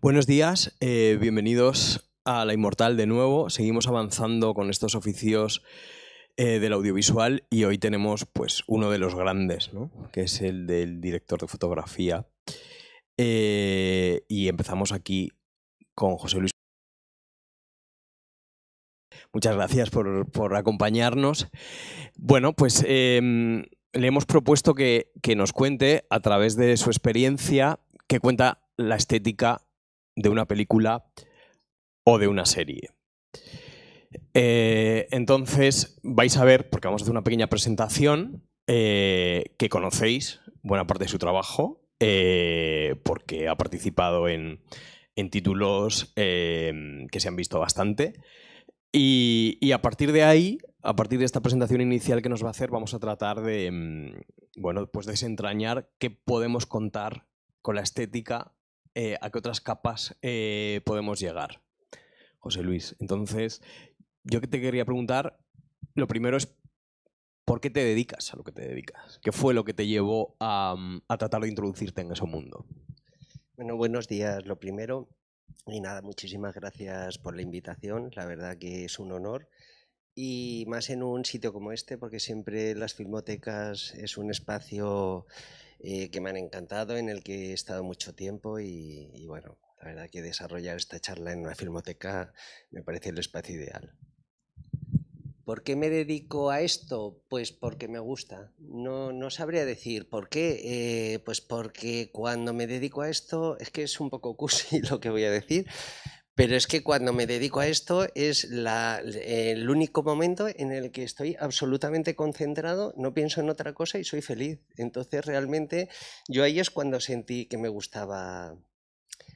Buenos días, eh, bienvenidos a La Inmortal de nuevo. Seguimos avanzando con estos oficios eh, del audiovisual y hoy tenemos pues uno de los grandes, que es el del director de fotografía. Eh, y empezamos aquí con José Luis. Muchas gracias por, acompañarnos. Bueno, pues em, le hemos propuesto que, que nos cuente a través de su experiencia, que cuenta la estética de una película o de una serie. Eh, entonces vais a ver, porque vamos a hacer una pequeña presentación, eh, que conocéis buena parte de su trabajo, eh, porque ha participado en, títulos em, que se han visto bastante. Y, a partir de ahí, a partir de esta presentación inicial que nos va a hacer, vamos a tratar de, em, bueno, pues desentrañar qué podemos contar con la estética eh, a qué otras capas eh, podemos llegar. José Luis, entonces, yo te quería preguntar, lo primero es, ¿por qué te dedicas a lo que te dedicas? ¿Qué fue lo que te llevó a, mm, a tratar de introducirte en ese mundo? Bueno, buenos días. Lo primero, y nada, muchísimas gracias por la invitación. La verdad que es un honor. Y más en un sitio como este, porque siempre las filmotecas es un espacio eh, que me han encantado, en el que he estado mucho tiempo y, bueno, la verdad que desarrollar esta charla en una filmoteca me parece el espacio ideal. ¿Por qué me dedico a esto? Pues porque me gusta. No, no sabría decir por qué. Eh, pues porque cuando me dedico a esto, es que es un poco cursi lo que voy a decir, pero es que cuando me dedico a esto es el único momento en el que estoy absolutamente concentrado, no pienso en otra cosa y soy feliz. Entonces realmente yo ahí es cuando sentí que me gustaba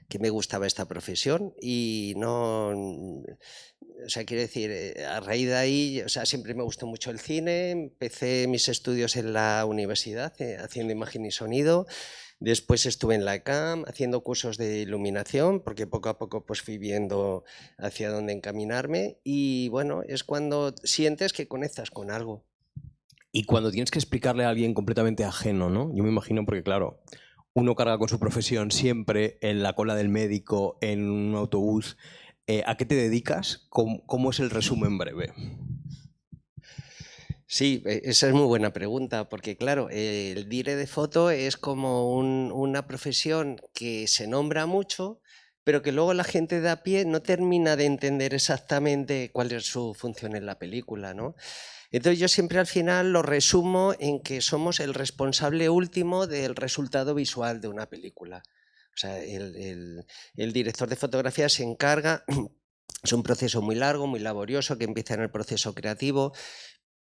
que me gustaba esta profesión y no, o sea, quiero decir, eh, a raíz de ahí, o sea, siempre me gustó mucho el cine, empecé mis estudios en la universidad eh, haciendo imagen y sonido Después estuve en la e CAM haciendo cursos de iluminación, porque poco a poco pues fui viendo hacia dónde encaminarme y bueno, es cuando sientes que conectas con algo. Y cuando tienes que explicarle a alguien completamente ajeno, ¿no? Yo me imagino porque claro, uno carga con su profesión siempre en la cola del médico, en un autobús. Eh, ¿A qué te dedicas? ¿Cómo, ¿Cómo, es el resumen breve? Sí, e, esa es muy buena pregunta, porque claro, el dire de foto es como una profesión que se nombra mucho, pero que luego la gente de a pie no termina de entender exactamente cuál es su función en la película, ¿no? Entonces yo siempre al final lo resumo en que somos el responsable último del resultado visual de una película. O sea, el director de fotografía se encarga Es un proceso muy largo, muy laborioso, que empieza en el proceso creativo,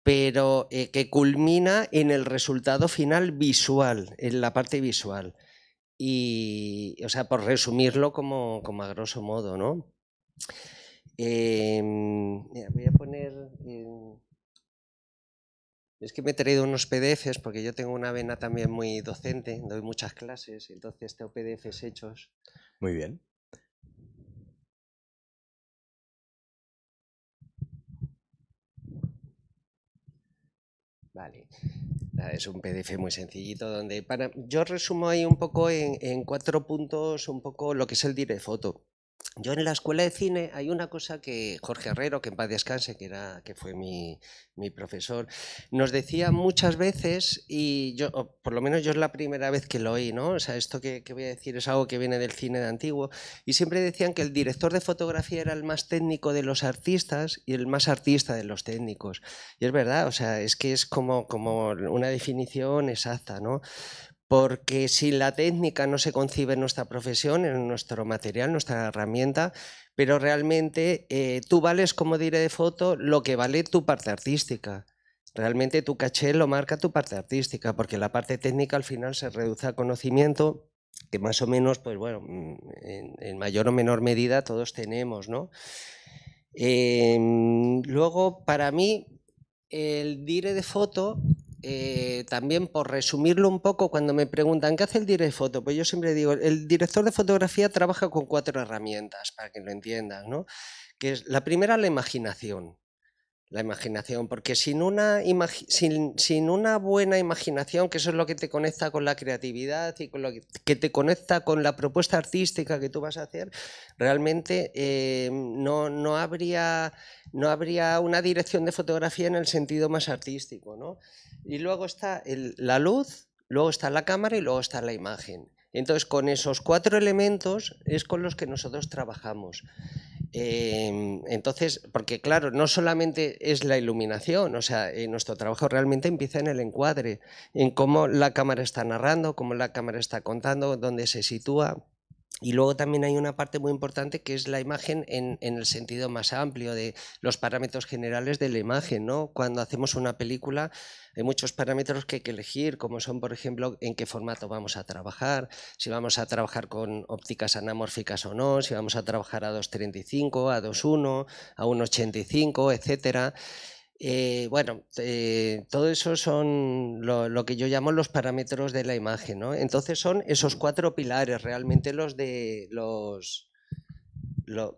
pero eh, que culmina en el resultado final visual, en la parte visual. Y, o sea, por resumirlo como, como a grosso modo, ¿no? Em, voy a poner... es que me he traído unos PDFs porque yo tengo una vena también muy docente, doy muchas clases, entonces tengo PDFs hechos. Muy bien. Vale. Es un PDF muy sencillito donde para... Yo resumo ahí un poco en, cuatro puntos un poco lo que es el foto yo en la escuela de cine hay una cosa que Jorge Herrero, que en paz descanse, que, era, que fue mi, mi, profesor, nos decía muchas veces, y yo, por lo menos yo es la primera vez que lo oí, ¿no? O sea, esto que, voy a decir es algo que viene del cine de antiguo, y siempre decían que el director de fotografía era el más técnico de los artistas y el más artista de los técnicos. Y es verdad, o sea, es que es como, como una definición exacta, ¿no? porque sin la técnica no se concibe en nuestra profesión, en nuestro material, nuestra herramienta, pero realmente eh, tú vales, como diré de foto, lo que vale tu parte artística. Realmente tu caché lo marca tu parte artística, porque la parte técnica al final se reduce a conocimiento que más o menos, pues bueno, mm, en, mayor o menor medida todos tenemos, ¿no? Em, luego, para mí, el dire de foto eh, también por resumirlo un poco, cuando me preguntan, ¿qué hace el director de foto? Pues yo siempre digo, el director de fotografía trabaja con cuatro herramientas, para que lo entiendas, ¿no? Que es la primera, la imaginación. La imaginación, porque sin una, sin, sin una buena imaginación, que eso es lo que te conecta con la creatividad y con lo que, te conecta con la propuesta artística que tú vas a hacer, realmente eh, no, no, habría, no habría una dirección de fotografía en el sentido más artístico, ¿no? Y luego está la luz, luego está la cámara y luego está la imagen. Entonces, con esos cuatro elementos es con los que nosotros trabajamos. Em, entonces, porque claro, no solamente es la iluminación, o sea, eh, nuestro trabajo realmente empieza en el encuadre, en cómo la cámara está narrando, cómo la cámara está contando, dónde se sitúa, y luego también hay una parte muy importante que es la imagen en, el sentido más amplio de los parámetros generales de la imagen. ¿no? Cuando hacemos una película hay muchos parámetros que hay que elegir, como son, por ejemplo, en qué formato vamos a trabajar, si vamos a trabajar con ópticas anamórficas o no, si vamos a trabajar a 2.35, a 2.1, a 1.85, etcétera. Eh, bueno, eh, todo eso son lo, que yo llamo los parámetros de la imagen, ¿no? Entonces son esos cuatro pilares realmente los de los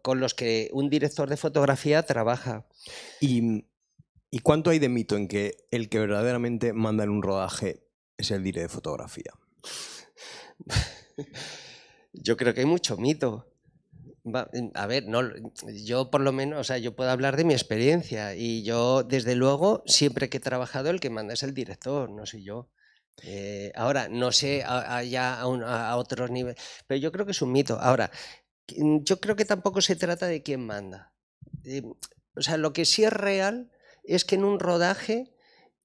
con los que un director de fotografía trabaja. ¿Y, mm, ¿Y cuánto hay de mito en que el que verdaderamente manda en un rodaje es el director de fotografía? yo creo que hay mucho mito a ver, yo por lo menos, o sea, yo puedo hablar de mi experiencia y yo, desde luego, siempre que he trabajado, el que manda es el director, no soy yo. Eh, ahora, no sé, allá a ya a, otros niveles, pero yo creo que es un mito. Ahora, yo creo que tampoco se trata de quién manda. Eh, o sea, lo que sí es real es que en un rodaje,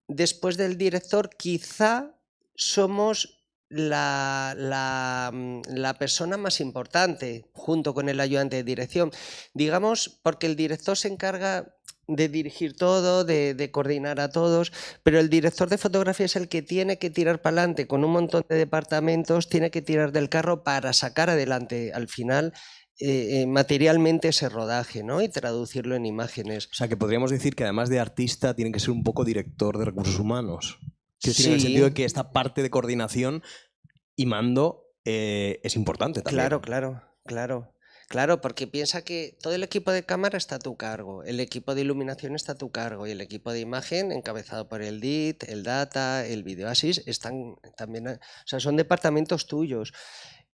después del director, quizá somos la, mm, la, persona más importante, junto con el ayudante de dirección. Digamos, porque el director se encarga de dirigir todo, de, coordinar a todos, pero el director de fotografía es el que tiene que tirar para adelante con un montón de departamentos, tiene que tirar del carro para sacar adelante al final eh, eh, materialmente ese rodaje ¿no? y traducirlo en imágenes. O sea, que podríamos decir que además de artista, tiene que ser un poco director de recursos humanos sí. en el sentido de que esta parte de coordinación y mando eh, es importante también. Claro, claro, claro. Claro, porque piensa que todo el equipo de cámara está a tu cargo, el equipo de iluminación está a tu cargo y el equipo de imagen, encabezado por el DIT, el Data, el Video están también, o sea, son departamentos tuyos.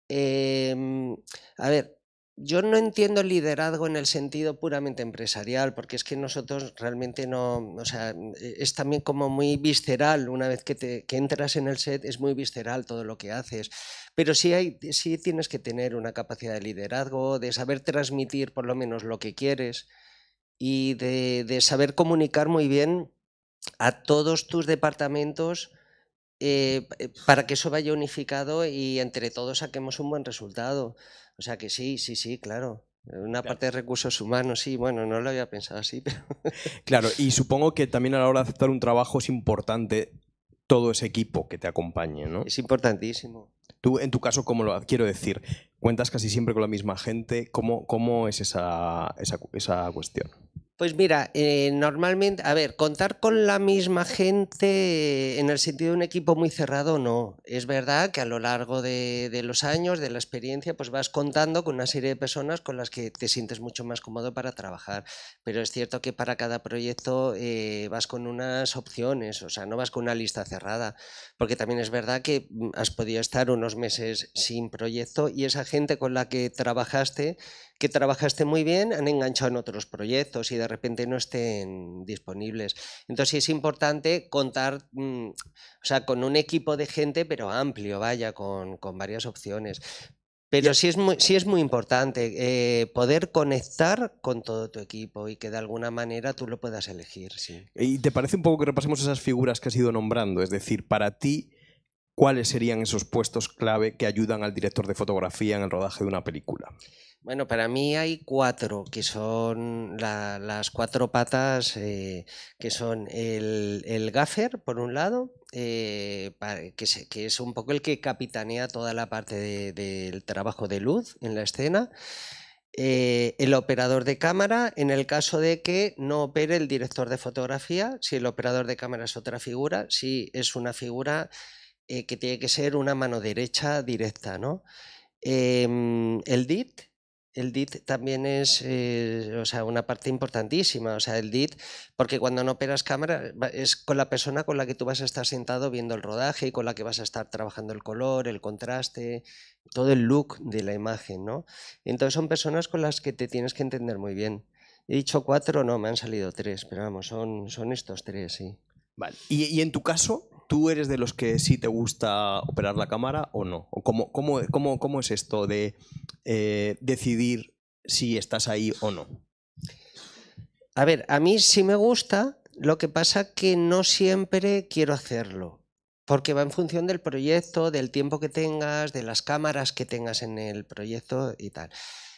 Em, a ver, yo no entiendo el liderazgo en el sentido puramente empresarial, porque es que nosotros realmente no, o sea, mm, e, es también como muy visceral, una vez que, te, entras en el set es muy visceral todo lo que haces, pero sí, hay, sí tienes que tener una capacidad de liderazgo, de saber transmitir por lo menos lo que quieres y de saber comunicar muy bien a todos tus departamentos eh, eh, para que eso vaya unificado y entre todos saquemos un buen resultado. O sea que sí, sí, sí, claro. Eh, una parte de recursos humanos, sí, bueno, no lo había pensado así, pero... Claro, y supongo que también a la hora de aceptar un trabajo es importante todo ese equipo que te acompañe, ¿no? Es importantísimo. Tú, en tu caso, ¿cómo lo quiero decir? ¿Cuentas casi siempre con la misma gente? ¿Cómo, es esa, esa cuestión? Pues mira, eh, normalmente, a ver, contar con la misma gente en el sentido de un equipo muy cerrado, no. Es verdad que a lo largo de, los años, de la experiencia, pues vas contando con una serie de personas con las que te sientes mucho más cómodo para trabajar. Pero es cierto que para cada proyecto eh, vas con unas opciones, o sea, no vas con una lista cerrada. Porque también es verdad que mm, has podido estar unos meses sin proyecto y esa gente con la que trabajaste que trabajaste muy bien han enganchado en otros proyectos y de repente no estén disponibles. Entonces es importante contar, mm, o sea, con un equipo de gente, pero amplio, vaya, con, varias opciones. Pero sí es muy, es muy importante eh, poder conectar con todo tu equipo y que de alguna manera tú lo puedas elegir. ¿Y te parece un poco que repasemos esas figuras que has ido nombrando? Es decir, para ti, ¿cuáles serían esos puestos clave que ayudan al director de fotografía en el rodaje de una película? Bueno, para mí hay cuatro, que son las cuatro patas, eh, que son el, el, gaffer, por un lado, eh, que, es un poco el que capitanea toda la parte del trabajo de luz en la escena. Eh, el operador de cámara en el caso de que no opere el director de fotografía, si el operador de cámara es otra figura, si es una figura que tiene que ser una mano derecha directa, em, el DIT, el DIT también es eh, o sea, una parte importantísima. O sea, el DIT, porque cuando no operas cámara, es con la persona con la que tú vas a estar sentado viendo el rodaje y con la que vas a estar trabajando el color, el contraste, todo el look de la imagen, ¿no? Entonces son personas con las que te tienes que entender muy bien. He dicho cuatro, no, me han salido tres, pero vamos, son, son estos tres, sí. Vale. ¿Y, y en tu caso? ¿tú eres de los que sí te gusta operar la cámara o no? ¿O cómo, cómo, es esto de eh, decidir si estás ahí o no? A ver, a mí sí me gusta, lo que pasa que no siempre quiero hacerlo, porque va en función del proyecto, del tiempo que tengas, de las cámaras que tengas en el proyecto y tal.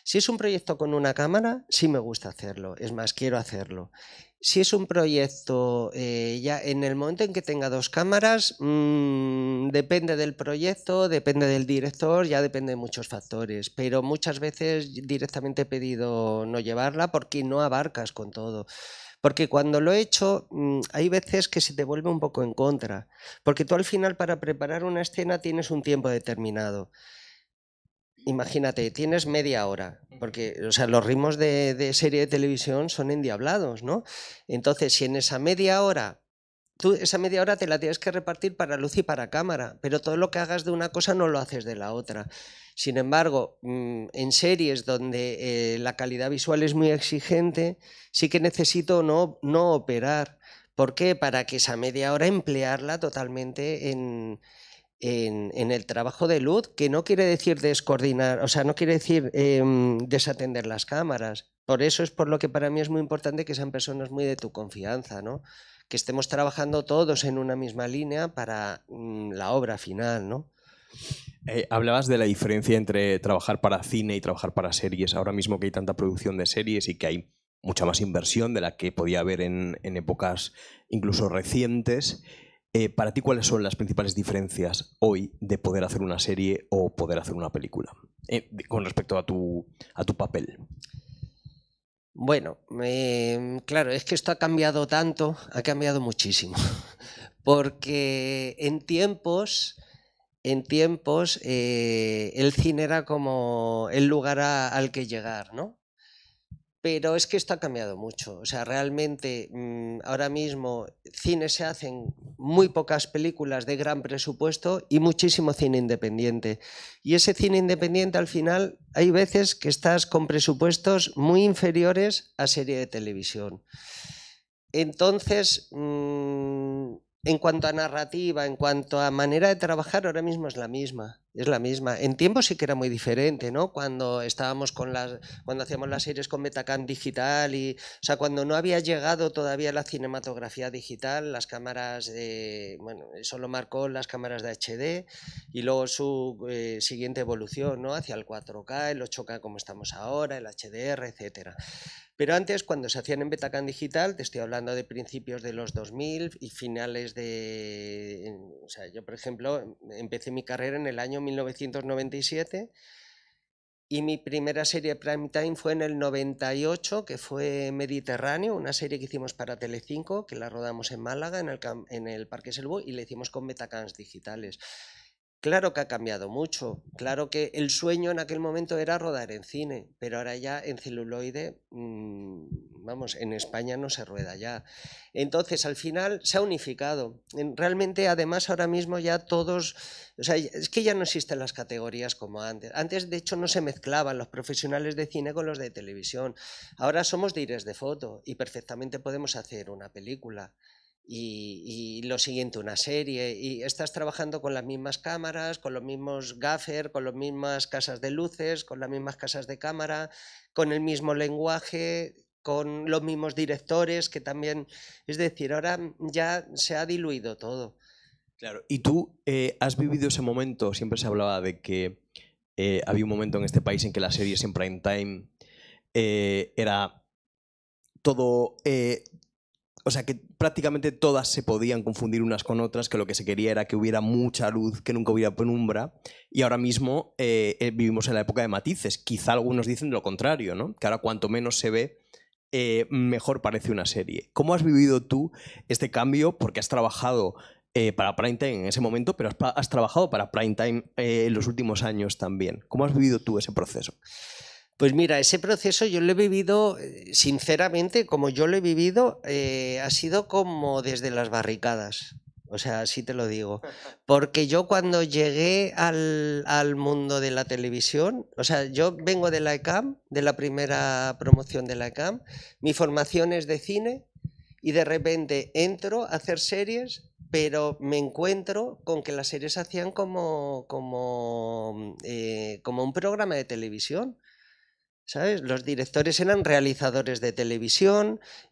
Si es un proyecto con una cámara, sí me gusta hacerlo, es más, quiero hacerlo. Si es un proyecto, eh, ya en el momento en que tenga dos cámaras, mm, depende del proyecto, depende del director, ya depende de muchos factores, pero muchas veces directamente he pedido no llevarla porque no abarcas con todo. Porque cuando lo he hecho, mm, hay veces que se te vuelve un poco en contra. Porque tú al final para preparar una escena tienes un tiempo determinado imagínate, tienes media hora, porque o sea, los ritmos de, serie de televisión son endiablados, ¿no? Entonces, si en esa media hora, tú esa media hora te la tienes que repartir para luz y para cámara, pero todo lo que hagas de una cosa no lo haces de la otra. Sin embargo, mm, en series donde eh, la calidad visual es muy exigente, sí que necesito no, no operar. ¿Por qué? Para que esa media hora emplearla totalmente en, en, el trabajo de luz, que no quiere decir descoordinar, o sea, no quiere decir em, desatender las cámaras. Por eso es por lo que para mí es muy importante que sean personas muy de tu confianza, ¿no? Que estemos trabajando todos en una misma línea para mm, la obra final, ¿no? Eh, hablabas de la diferencia entre trabajar para cine y trabajar para series. Ahora mismo que hay tanta producción de series y que hay mucha más inversión de la que podía haber en, en épocas incluso recientes. Eh, para ti, ¿cuáles son las principales diferencias hoy de poder hacer una serie o poder hacer una película eh, con respecto a tu, papel? Bueno, claro, es que esto ha cambiado tanto, ha cambiado muchísimo, porque en tiempos, en tiempos, eh, el cine era como el lugar al que llegar, ¿no? Pero es que esto ha cambiado mucho. O sea, realmente mm, ahora mismo cine se hacen muy pocas películas de gran presupuesto y muchísimo cine independiente. Y ese cine independiente al final hay veces que estás con presupuestos muy inferiores a serie de televisión. Entonces, mm, en cuanto a narrativa, en cuanto a manera de trabajar, ahora mismo es la misma es la misma. En tiempo sí que era muy diferente, ¿no? Cuando estábamos con las, cuando hacíamos las series con Betacam digital y, o sea, cuando no había llegado todavía la cinematografía digital, las cámaras, de, bueno, eso lo marcó las cámaras de HD y luego su eh, siguiente evolución, ¿no? Hacia el 4K, el 8K como estamos ahora, el HDR, etcétera. Pero antes, cuando se hacían en Betacam digital, te estoy hablando de principios de los 2000 y finales de... O sea, yo, por ejemplo, empecé mi carrera en el año 1997. Y mi primera serie prime time fue en el 98, que fue Mediterráneo, una serie que hicimos para Telecinco, que la rodamos en Málaga, en el, Parque Selvo, y la hicimos con metacans digitales. Claro que ha cambiado mucho, claro que el sueño en aquel momento era rodar en cine, pero ahora ya en celuloide, mm, vamos, en España no se rueda ya. Entonces, al final se ha unificado. Realmente, además, ahora mismo ya todos, o sea, es que ya no existen las categorías como antes. Antes, de hecho, no se mezclaban los profesionales de cine con los de televisión. Ahora somos dires de foto y perfectamente podemos hacer una película y, lo siguiente una serie, y estás trabajando con las mismas cámaras, con los mismos gaffer, con las mismas casas de luces, con las mismas casas de cámara, con el mismo lenguaje, con los mismos directores, que también, es decir, ahora ya se ha diluido todo. Claro, y tú eh, has vivido ese momento, siempre se hablaba de que eh, había un momento en este país en que la serie en prime time eh, era todo o sea, que prácticamente todas se podían confundir unas con otras, que lo que se quería era que hubiera mucha luz, que nunca hubiera penumbra, y ahora mismo eh, eh, vivimos en la época de matices. Quizá algunos dicen lo contrario, ¿no? Que ahora cuanto menos se ve, eh, mejor parece una serie. ¿Cómo has vivido tú este cambio? Porque has trabajado eh, para Time en ese momento, pero has, has trabajado para Prime Primetime en los últimos años también. ¿Cómo has vivido tú ese proceso? Pues mira, ese proceso yo lo he vivido, eh, sinceramente, como yo lo he vivido, eh, ha sido como desde las barricadas. O sea, así te lo digo. Porque yo cuando llegué al, mundo de la televisión, o sea, yo vengo de la ECAM, de la primera promoción de la ECAM, mi formación es de cine y de repente entro a hacer series, pero me encuentro con que las series hacían como mm, eh, un programa de televisión. ¿sabes? Los directores eran realizadores de televisión,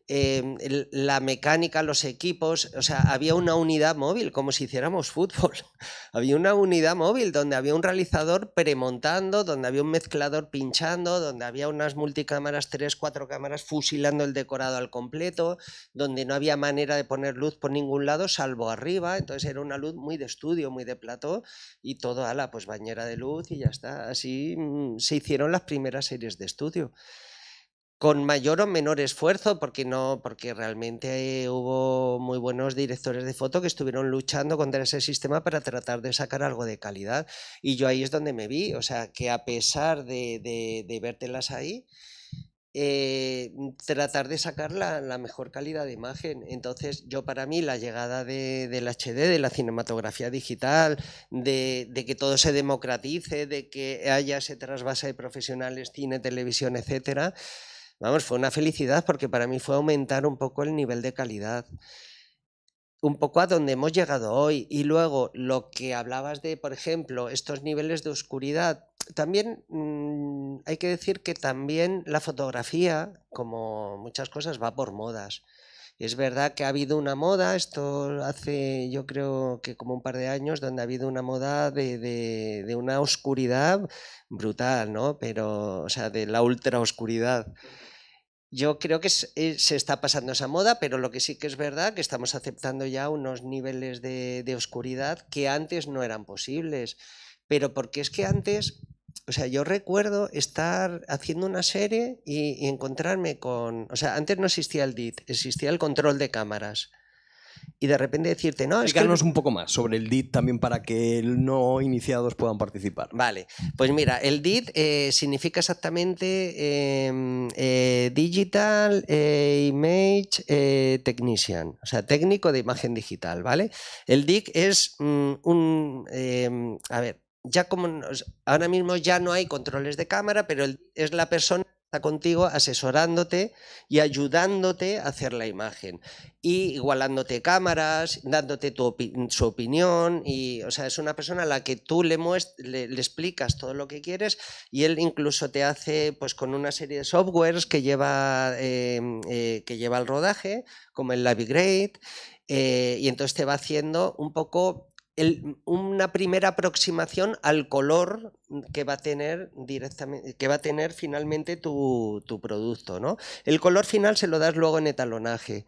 Em, la mecánica, los equipos, o sea, había una unidad móvil, como si hiciéramos fútbol. había una unidad móvil donde había un realizador premontando, donde había un mezclador pinchando, donde había unas multicámaras, tres, cuatro cámaras fusilando el decorado al completo, donde no había manera de poner luz por ningún lado salvo arriba, entonces era una luz muy de estudio, muy de plató y todo, la pues bañera de luz y ya está. Así mm, se hicieron las primeras series de estudio con mayor o menor esfuerzo, porque no, porque realmente eh, hubo muy buenos directores de foto que estuvieron luchando contra ese sistema para tratar de sacar algo de calidad. Y yo ahí es donde me vi, o sea, que a pesar de, de, vértelas ahí, eh, tratar de sacar la, la, mejor calidad de imagen. Entonces, yo para mí la llegada de, del HD, de la cinematografía digital, de, de, que todo se democratice, de que haya ese trasvase de profesionales, cine, televisión, etcétera, Vamos, fue una felicidad porque para mí fue aumentar un poco el nivel de calidad, un poco a donde hemos llegado hoy. Y luego lo que hablabas de, por ejemplo, estos niveles de oscuridad, también mm, hay que decir que también la fotografía, como muchas cosas, va por modas. Es verdad que ha habido una moda, esto hace yo creo que como un par de años, donde ha habido una moda de, una oscuridad brutal, ¿no? Pero, o sea, de la ultra oscuridad. Yo creo que eh, se está pasando esa moda, pero lo que sí que es verdad que estamos aceptando ya unos niveles de oscuridad que antes no eran posibles. Pero porque es que antes o sea, yo recuerdo estar haciendo una serie y, encontrarme con, o sea, antes no existía el DIT, existía el control de cámaras. Y de repente decirte, no, es un poco más sobre el DIT también para que no iniciados puedan participar. Vale, pues mira, el DIT eh, significa exactamente em, eh, Digital eh, Image Technician, o sea, técnico de imagen digital, ¿vale? El DIT es mm, un... Em, a ver, ya como ahora mismo ya no hay controles de cámara, pero es la persona que está contigo asesorándote y ayudándote a hacer la imagen y igualándote cámaras, dándote su opinión y o sea, es una persona a la que tú le, le explicas todo lo que quieres y él incluso te hace pues con una serie de softwares que lleva em, eh, que lleva el rodaje, como el Lavigrate, eh, y entonces te va haciendo un poco una primera aproximación al color que va a tener directamente, que va a tener finalmente tu, producto, ¿no? El color final se lo das luego en etalonaje.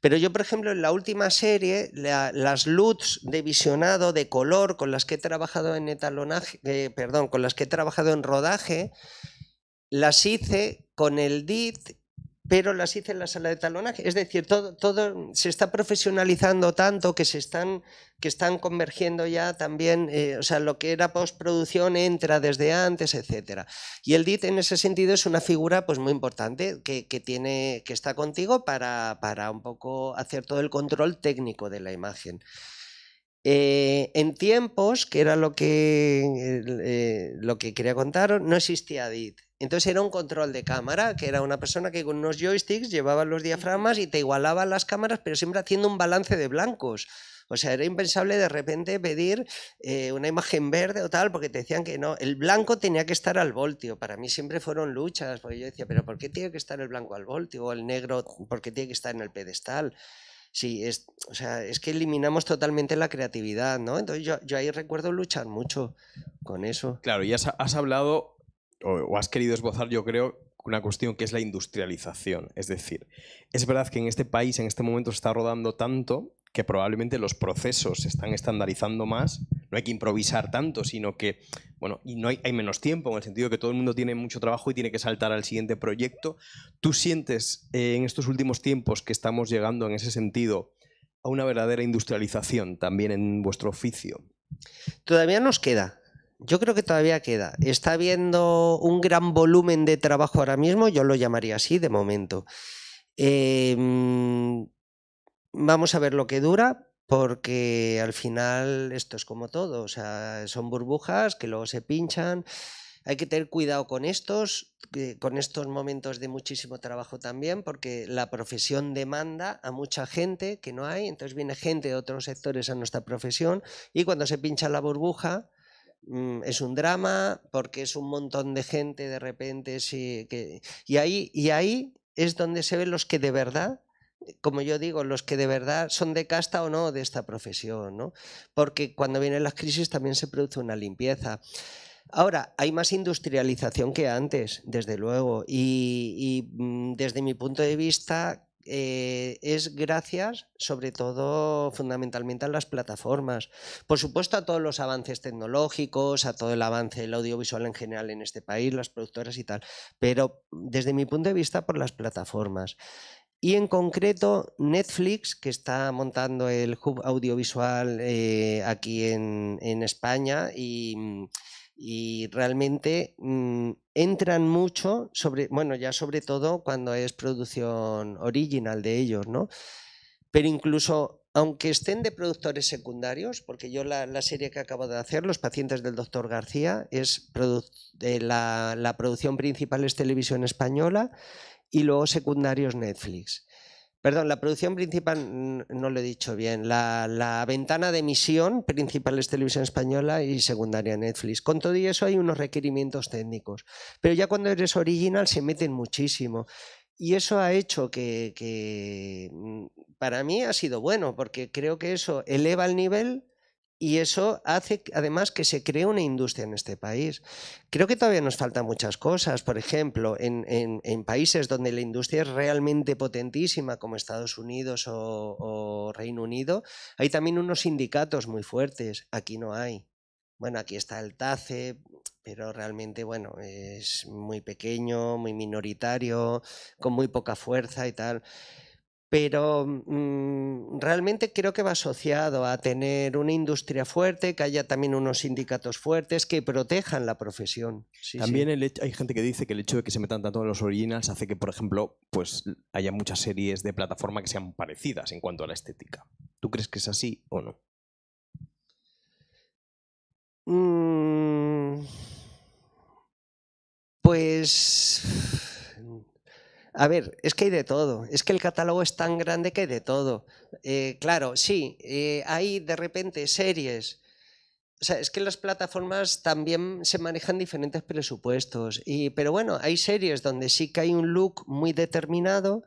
Pero yo, por ejemplo, en la última serie, las LUTs de visionado de color con las que he trabajado en etalonaje, eh, perdón, con las que he trabajado en rodaje, las hice con el DIT pero las hice en la sala de talonaje. Es decir, todo, se está profesionalizando tanto que se están, que están convergiendo ya también, eh, o sea, lo que era postproducción entra desde antes, etc. Y el DIT en ese sentido es una figura pues, muy importante que, tiene, que está contigo para, para un poco hacer todo el control técnico de la imagen. Eh, en tiempos, que era lo que, eh, lo que quería contar, no existía DIT. Entonces era un control de cámara, que era una persona que con unos joysticks llevaba los diafragmas y te igualaba las cámaras, pero siempre haciendo un balance de blancos. O sea, era impensable de repente pedir eh, una imagen verde o tal, porque te decían que no, el blanco tenía que estar al voltio. Para mí siempre fueron luchas, porque yo decía, pero ¿por qué tiene que estar el blanco al voltio? O el negro, ¿por qué tiene que estar en el pedestal? Sí, es, o sea, es que eliminamos totalmente la creatividad, ¿no? Entonces yo, ahí recuerdo luchar mucho con eso. Claro, y has, hablado, o, o has querido esbozar, yo creo, una cuestión que es la industrialización. Es decir, es verdad que en este país en este momento se está rodando tanto que probablemente los procesos se están estandarizando más no hay que improvisar tanto, sino que, bueno, y no hay, menos tiempo, en el sentido que todo el mundo tiene mucho trabajo y tiene que saltar al siguiente proyecto. ¿Tú sientes eh, en estos últimos tiempos que estamos llegando en ese sentido a una verdadera industrialización también en vuestro oficio? Todavía nos queda, yo creo que todavía queda. Está habiendo un gran volumen de trabajo ahora mismo, yo lo llamaría así de momento. Em, vamos a ver lo que dura, porque al final esto es como todo, son burbujas que luego se pinchan. Hay que tener cuidado con estos, con estos momentos de muchísimo trabajo también, porque la profesión demanda a mucha gente que no hay, entonces viene gente de otros sectores a nuestra profesión y cuando se pincha la burbuja, mm, es un drama porque es un montón de gente de repente y ahí y ahí es donde se ven los que de verdad como yo digo, los que de verdad son de casta o no de esta profesión, ¿no? Porque cuando vienen las crisis también se produce una limpieza. Ahora, hay más industrialización que antes, desde luego, y, mm, desde mi punto de vista eh, es gracias, sobre todo, fundamentalmente a las plataformas. Por supuesto, a todos los avances tecnológicos, a todo el avance del audiovisual en general en este país, las productoras y tal, pero desde mi punto de vista, por las plataformas. Y en concreto Netflix, que está montando el hub audiovisual eh, aquí en, España y, mm, realmente mm, entran mucho sobre, bueno, ya sobre todo cuando es producción original de ellos, ¿no? Pero incluso aunque estén de productores secundarios, porque yo la, serie que acabo de hacer, Los pacientes del doctor García, es eh, la, la, producción principal es televisión española y luego secundarios Netflix. Perdón, la producción principal, no lo he dicho bien, la, ventana de emisión principal es televisión española y secundaria Netflix. Con todo eso hay unos requerimientos técnicos, pero ya cuando eres original se meten muchísimo. Y eso ha hecho que mm, para mí ha sido bueno, porque creo que eso eleva el nivel y eso hace además que se cree una industria en este país. Creo que todavía nos faltan muchas cosas. Por ejemplo, en, países donde la industria es realmente potentísima, como Estados Unidos o, o, Reino Unido, hay también unos sindicatos muy fuertes. Aquí no hay. Bueno, aquí está el TACE, pero realmente, bueno, es muy pequeño, muy minoritario, con muy poca fuerza y tal pero mm, realmente creo que va asociado a tener una industria fuerte, que haya también unos sindicatos fuertes que protejan la profesión. también hay gente que dice que el hecho de que se metan tanto en los originals hace que, por ejemplo, pues haya muchas series de plataforma que sean parecidas en cuanto a la estética. ¿Tú crees que es así o no? Mm. pues a ver, es que hay de todo. Es que el catálogo es tan grande que hay de todo. Eh, claro, sí, eh, hay de repente series. O sea, es que las plataformas también se manejan diferentes presupuestos. pero bueno, hay series donde sí que hay un look muy determinado.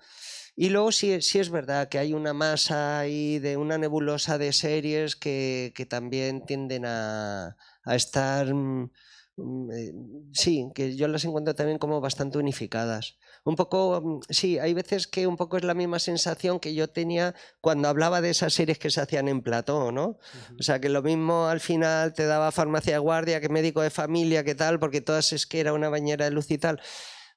Y luego sí, es verdad que hay una masa ahí de una nebulosa de series que, también tienden a estar... Mm, mm, eh, sí, que yo las encuentro también como bastante unificadas un poco, mm, sí, hay veces que un poco es la misma sensación que yo tenía cuando hablaba de esas series que se hacían en plató, ¿no? O sea, que lo mismo al final te daba farmacia de guardia, que médico de familia, que tal, porque todas es que era una bañera de luz y tal.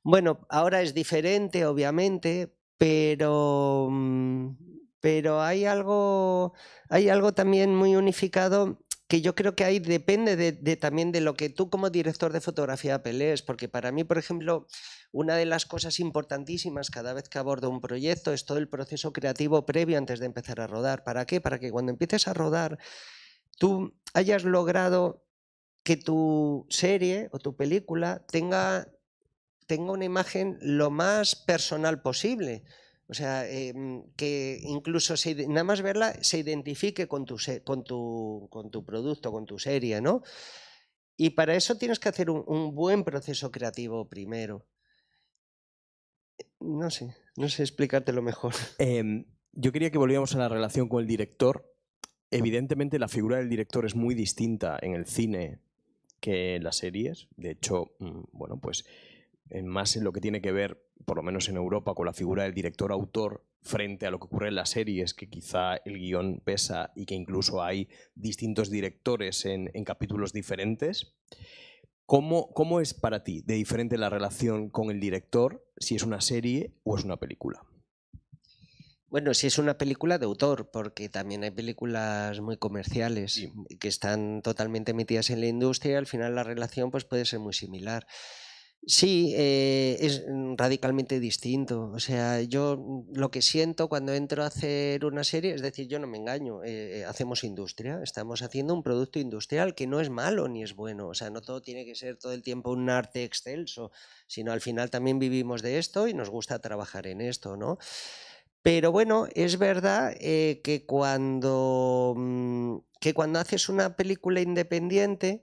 Bueno, ahora es diferente, obviamente, pero, mm, pero hay, algo, hay algo también muy unificado que yo creo que ahí depende también de lo que tú como director de fotografía pelees, porque para mí, por ejemplo, una de las cosas importantísimas cada vez que abordo un proyecto es todo el proceso creativo previo antes de empezar a rodar. ¿Para qué? Para que cuando empieces a rodar tú hayas logrado que tu serie o tu película tenga, tenga una imagen lo más personal posible. O sea, em, que incluso nada más verla se identifique con tu, con, tu, producto, con tu serie, ¿no? Y para eso tienes que hacer un buen proceso creativo primero. No sé, no sé explicártelo mejor. Em, yo quería que volviéramos a la relación con el director. Evidentemente la figura del director es muy distinta en el cine que en las series. De hecho, mm, bueno, pues más en lo que tiene que ver, por lo menos en Europa, con la figura del director-autor frente a lo que ocurre en las series, que quizá el guión pesa y que incluso hay distintos directores en capítulos diferentes. ¿Cómo, ¿Cómo, es para ti de diferente la relación con el director si es una serie o es una película? Bueno, si es una película de autor, porque también hay películas muy comerciales que están totalmente metidas en la industria, al final la relación pues, puede ser muy similar. Sí, eh, es mm, radicalmente distinto. O sea, yo mm, lo que siento cuando entro a hacer una serie, es decir, yo no me engaño, eh, eh, hacemos industria, estamos haciendo un producto industrial que no es malo ni es bueno. O sea, no todo tiene que ser todo el tiempo un arte excelso, sino al final también vivimos de esto y nos gusta trabajar en esto, ¿no? Pero bueno, es verdad que, cuando, mm, que cuando haces una película independiente,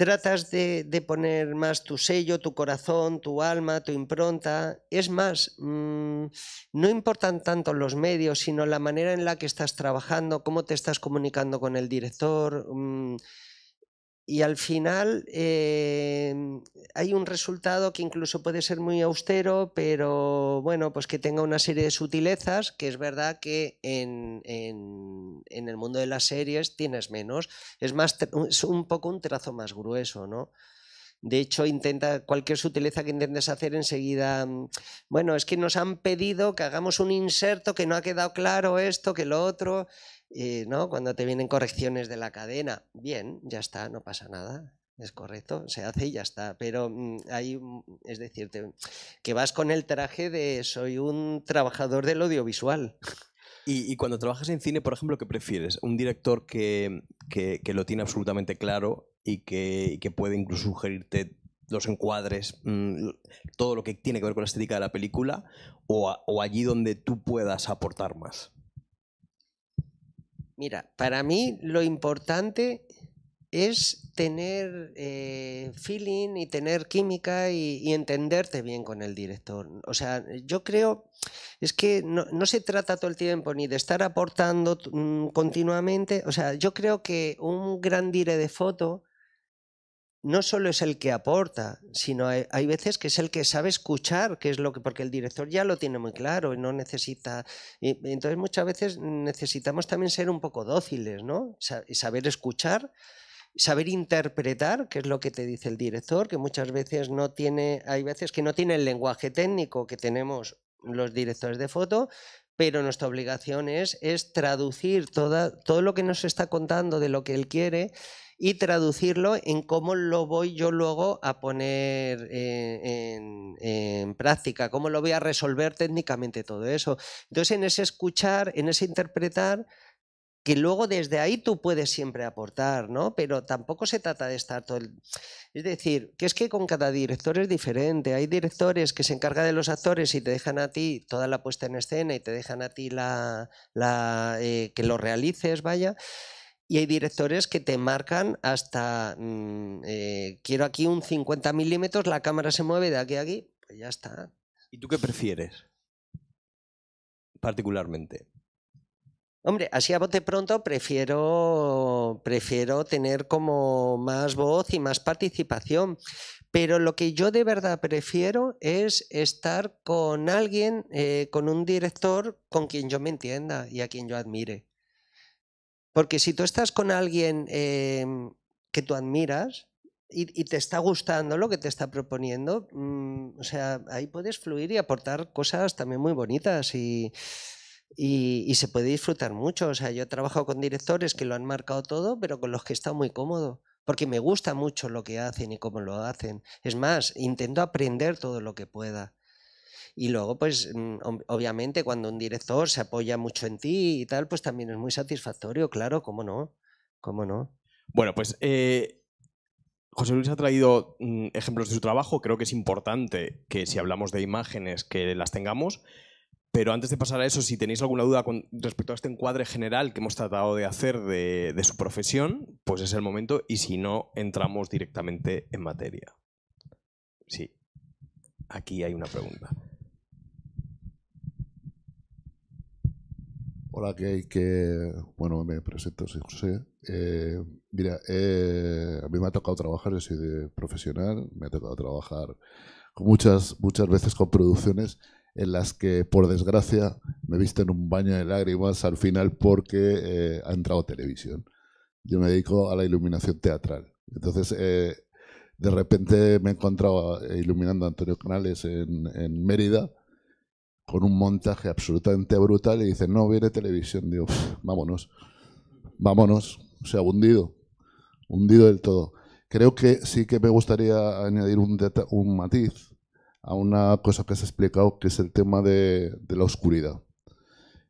tratas de, poner más tu sello, tu corazón, tu alma, tu impronta. Es más, mm, no importan tanto los medios, sino la manera en la que estás trabajando, cómo te estás comunicando con el director. Mm, y al final em, hay un resultado que incluso puede ser muy austero, pero bueno, pues que tenga una serie de sutilezas, que es verdad que en, el mundo de las series tienes menos, es, más, es un poco un trazo más grueso, ¿no? De hecho, intenta cualquier sutileza que intentes hacer enseguida. Mm, bueno, es que nos han pedido que hagamos un inserto, que no ha quedado claro esto, que lo otro. ¿no? Cuando te vienen correcciones de la cadena, bien, ya está, no pasa nada. Es correcto, se hace y ya está. Pero mm, hay, es decir, que vas con el traje de soy un trabajador del audiovisual. Y, cuando trabajas en cine, por ejemplo, ¿qué prefieres? ¿Un director que, lo tiene absolutamente claro y que, puede incluso sugerirte los encuadres, mm, todo lo que tiene que ver con la estética de la película, o allí donde tú puedas aportar más? Mira, para mí lo importante es tener eh, feeling y tener química y, entenderte bien con el director. O sea, yo creo, es que no, no se trata todo el tiempo ni de estar aportando mm, continuamente. O sea, yo creo que un gran dire de foto no solo es el que aporta, sino hay, veces que es el que sabe escuchar, que es lo que, porque el director ya lo tiene muy claro y no necesita. entonces muchas veces necesitamos también ser un poco dóciles, ¿no? Saber escuchar, saber interpretar, qué es lo que te dice el director, que muchas veces no tiene, hay veces que no tiene el lenguaje técnico que tenemos los directores de foto, pero nuestra obligación es, es traducir toda, todo lo que nos está contando de lo que él quiere y traducirlo en cómo lo voy yo luego a poner eh, en, práctica, cómo lo voy a resolver técnicamente todo eso. Entonces, en ese escuchar, en ese interpretar, que luego desde ahí tú puedes siempre aportar, ¿no? Pero tampoco se trata de estar todo Es decir, que es que con cada director es diferente. Hay directores que se encargan de los actores y te dejan a ti toda la puesta en escena y te dejan a ti la, eh, que lo realices, vaya. Y hay directores que te marcan hasta, mm, eh, quiero aquí un 50 milímetros, la cámara se mueve de aquí a aquí, pues ya está. ¿Y tú qué prefieres? Particularmente. Hombre, así a de pronto prefiero, prefiero tener como más voz y más participación. Pero lo que yo de verdad prefiero es estar con alguien, eh, con un director con quien yo me entienda y a quien yo admire. Porque si tú estás con alguien em, que tú admiras y, te está gustando lo que te está proponiendo, mm, o sea, ahí puedes fluir y aportar cosas también muy bonitas y, se puede disfrutar mucho. O sea, yo he trabajado con directores que lo han marcado todo, pero con los que he estado muy cómodo. Porque me gusta mucho lo que hacen y cómo lo hacen. Es más, intento aprender todo lo que pueda. Y luego, pues mm, obviamente cuando un director se apoya mucho en ti y tal, pues también es muy satisfactorio, claro, cómo no, cómo no. Bueno, pues eh, José Luis ha traído mm, ejemplos de su trabajo, creo que es importante que si hablamos de imágenes que las tengamos, pero antes de pasar a eso, si tenéis alguna duda respecto a este encuadre general que hemos tratado de hacer de, de su profesión, pues es el momento y si no, entramos directamente en materia. Sí, aquí hay una pregunta. Hola, ¿qué hay? Que... Bueno, me presento, soy José. Eh, mira, eh, a mí me ha tocado trabajar, yo soy de profesional, me ha tocado trabajar muchas, muchas veces con producciones en las que, por desgracia, me viste en un baño de lágrimas al final porque eh, ha entrado televisión. Yo me dedico a la iluminación teatral. Entonces, de repente me he encontrado iluminando a Antonio Canales en, en Mérida con un montaje absolutamente brutal y dice, no, viene televisión. Digo, vámonos, vámonos. O sea, hundido, hundido del todo. Creo que sí que me gustaría añadir un, un matiz a una cosa que has explicado, que es el tema de, la oscuridad.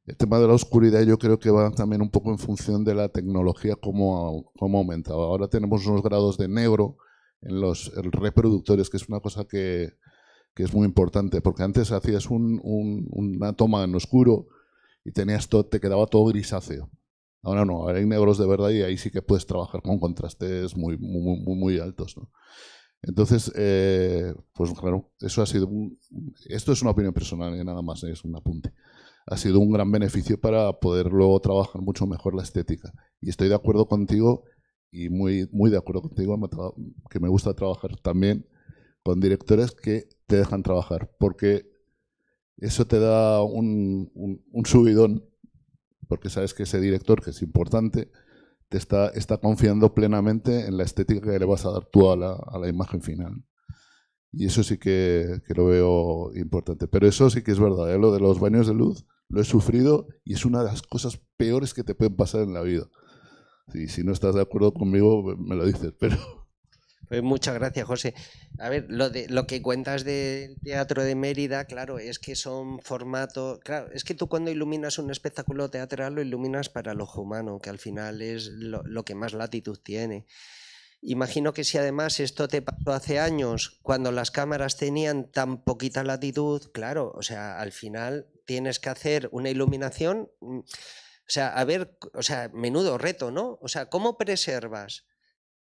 El tema de la oscuridad yo creo que va también un poco en función de la tecnología, como cómo ha aumentado. Ahora tenemos unos grados de negro en los reproductores, que es una cosa que, que es muy importante, porque antes hacías una toma en oscuro y tenías todo, te quedaba todo grisáceo. Ahora no, ahora hay negros de verdad y ahí sí que puedes trabajar con contrastes muy, muy, altos. Entonces, eh, pues claro, eso ha sido esto es una opinión personal y ¿eh? nada más, es un apunte. Ha sido un gran beneficio para poder luego trabajar mucho mejor la estética. Y estoy de acuerdo contigo y muy, muy de acuerdo contigo que me gusta trabajar también directores que te dejan trabajar, porque eso te da un, subidón, porque sabes que ese director, que es importante, te está, está confiando plenamente en la estética que le vas a dar tú a la, imagen final. Y eso sí que, lo veo importante. Pero eso sí que es verdad, ¿eh? lo de los baños de luz lo he sufrido y es una de las cosas peores que te pueden pasar en la vida. Y si no estás de acuerdo conmigo, me lo dices, pero... Pues muchas gracias, José. A ver, lo, que cuentas del teatro de Mérida, claro, es que son formatos... Claro, es que tú cuando iluminas un espectáculo teatral lo iluminas para el ojo humano, que al final es lo, lo que más latitud tiene. Imagino que si además esto te pasó hace años, cuando las cámaras tenían tan poquita latitud, claro, o sea, al final tienes que hacer una iluminación... Mm, o sea, a ver, o sea, menudo reto, ¿no? O sea, ¿cómo preservas?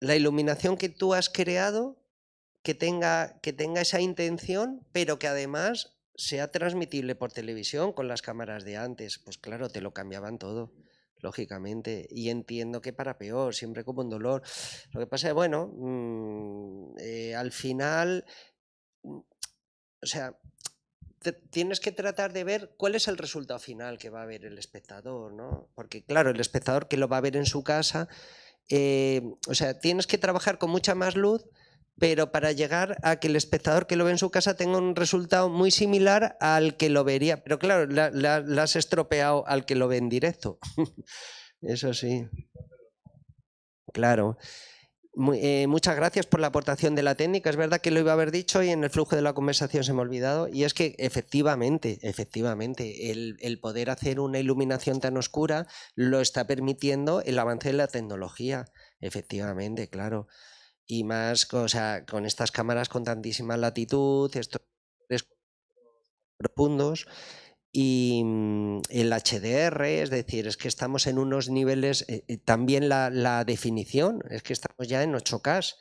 la iluminación que tú has creado que tenga, que tenga esa intención, pero que además sea transmitible por televisión con las cámaras de antes. Pues claro, te lo cambiaban todo, lógicamente. Y entiendo que para peor, siempre como un dolor. Lo que pasa es, bueno, mm, eh, al final, mm, o sea, tienes que tratar de ver cuál es el resultado final que va a ver el espectador, ¿no? Porque claro, el espectador que lo va a ver en su casa eh, o sea, tienes que trabajar con mucha más luz, pero para llegar a que el espectador que lo ve en su casa tenga un resultado muy similar al que lo vería. Pero claro, la, la has estropeado al que lo ve en directo. Eso sí. Claro. Eh, muchas gracias por la aportación de la técnica. Es verdad que lo iba a haber dicho y en el flujo de la conversación se me ha olvidado. Y es que efectivamente, efectivamente, el, el poder hacer una iluminación tan oscura lo está permitiendo el avance de la tecnología. Efectivamente, claro. Y más, o con estas cámaras con tantísima latitud, estos profundos y mm, el HDR, es decir, es que estamos en unos niveles, eh, eh, también la, definición, es que estamos ya en 8K,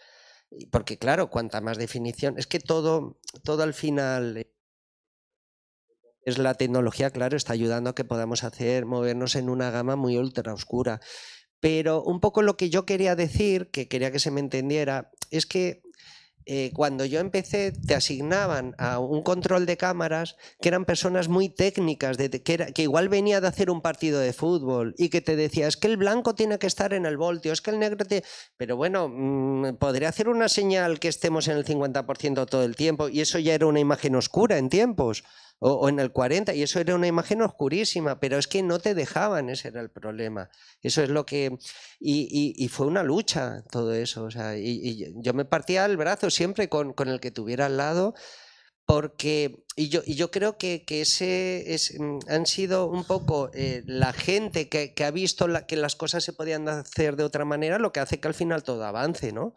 porque claro, cuanta más definición, es que todo, todo al final eh, es la tecnología, claro, está ayudando a que podamos hacer, movernos en una gama muy ultra oscura. Pero un poco lo que yo quería decir, que quería que se me entendiera, es que eh, cuando yo empecé te asignaban a un control de cámaras que eran personas muy técnicas, que, igual venía de hacer un partido de fútbol y que te decía, es que el blanco tiene que estar en el voltio, es que el negro te... Pero bueno, mm, podría hacer una señal que estemos en el 50% todo el tiempo y eso ya era una imagen oscura en tiempos o, en el 40, y eso era una imagen oscurísima, pero es que no te dejaban, ese era el problema. Eso es lo que... Y, y, fue una lucha todo eso, o sea, y, yo me partía el brazo siempre con, con el que tuviera al lado, porque y yo, y yo creo que, que ese es, mm, han sido un poco eh, la gente que, que ha visto la, que las cosas se podían hacer de otra manera lo que hace que al final todo avance, ¿no?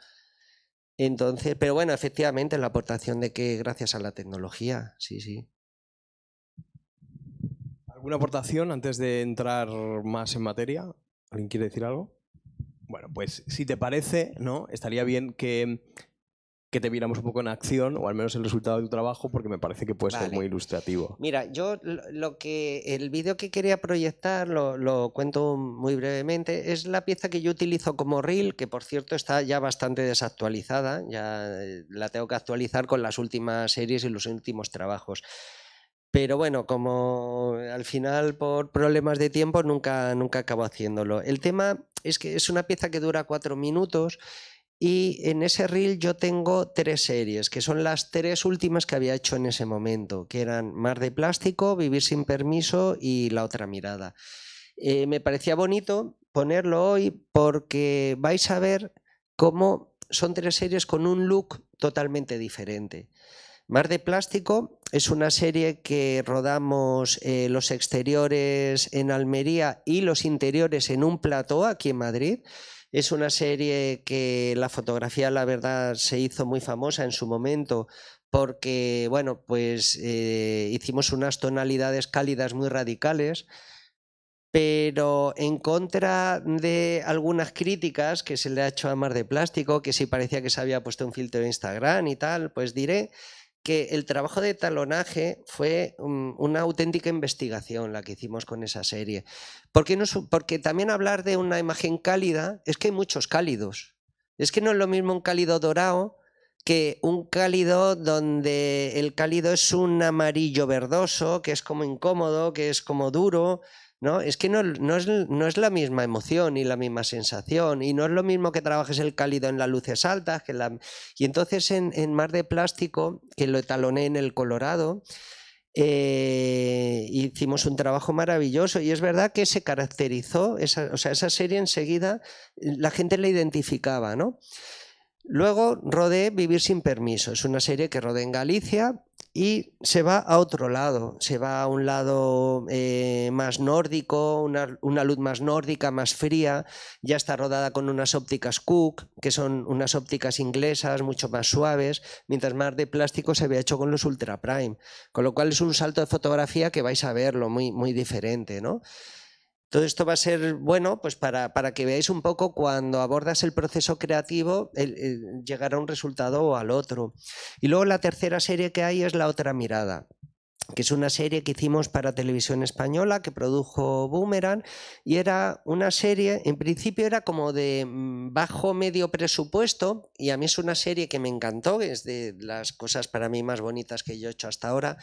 Entonces, pero bueno, efectivamente la aportación de que gracias a la tecnología, sí, sí. ¿Alguna aportación antes de entrar más en materia? ¿Alguien quiere decir algo? Bueno, pues si te parece, ¿no? Estaría bien que, que te viéramos un poco en acción, o al menos el resultado de tu trabajo, porque me parece que puede ser muy ilustrativo. Mira, yo lo que el vídeo que quería proyectar, lo, lo, cuento muy brevemente, es la pieza que yo utilizo como reel, que por cierto está ya bastante desactualizada, ya eh, la tengo que actualizar con las últimas series y los últimos trabajos. Pero bueno, como al final por problemas de tiempo nunca, nunca acabo haciéndolo. El tema es que es una pieza que dura cuatro minutos y en ese reel yo tengo tres series, que son las tres últimas que había hecho en ese momento, que eran Mar de Plástico, Vivir sin Permiso y La otra mirada. Eh, me parecía bonito ponerlo hoy porque vais a ver cómo son tres series con un look totalmente diferente. Mar de Plástico es una serie que rodamos eh, los exteriores en Almería y los interiores en un plató aquí en Madrid. Es una serie que la fotografía, la verdad, se hizo muy famosa en su momento porque, bueno, pues eh, hicimos unas tonalidades cálidas muy radicales pero en contra de algunas críticas que se le ha hecho a Mar de Plástico, que sí parecía que se había puesto un filtro de Instagram y tal, pues diré que el trabajo de talonaje fue mm, una auténtica investigación la que hicimos con esa serie. Porque, no, porque también hablar de una imagen cálida es que hay muchos cálidos. Es que no es lo mismo un cálido dorado que un cálido donde el cálido es un amarillo verdoso, que es como incómodo, que es como duro, ¿no? Es que no, es, la misma emoción y la misma sensación, y no es lo mismo que trabajes el cálido en las luces altas, que y entonces en, Mar de Plástico, que lo taloné en el Colorado, eh, hicimos un trabajo maravilloso y es verdad que se caracterizó, esa, o sea, esa serie enseguida la gente la identificaba, ¿no? Luego rodé Vivir sin permiso, es una serie que rodé en Galicia y se va a otro lado, se va a un lado eh, más nórdico, una, luz más nórdica, más fría, ya está rodada con unas ópticas Cook, que son unas ópticas inglesas, mucho más suaves, mientras más de plástico se había hecho con los Ultra Prime, con lo cual es un salto de fotografía que vais a verlo muy, muy diferente, ¿no? Todo esto va a ser bueno pues para, para que veáis un poco cuando abordas el proceso creativo llegar a un resultado o al otro. Y luego la tercera serie que hay es La otra mirada que es una serie que hicimos para televisión española que produjo Boomerang y era una serie, en principio era como de mm, bajo medio presupuesto y a mí es una serie que me encantó, es de las cosas para mí más bonitas que yo he hecho hasta ahora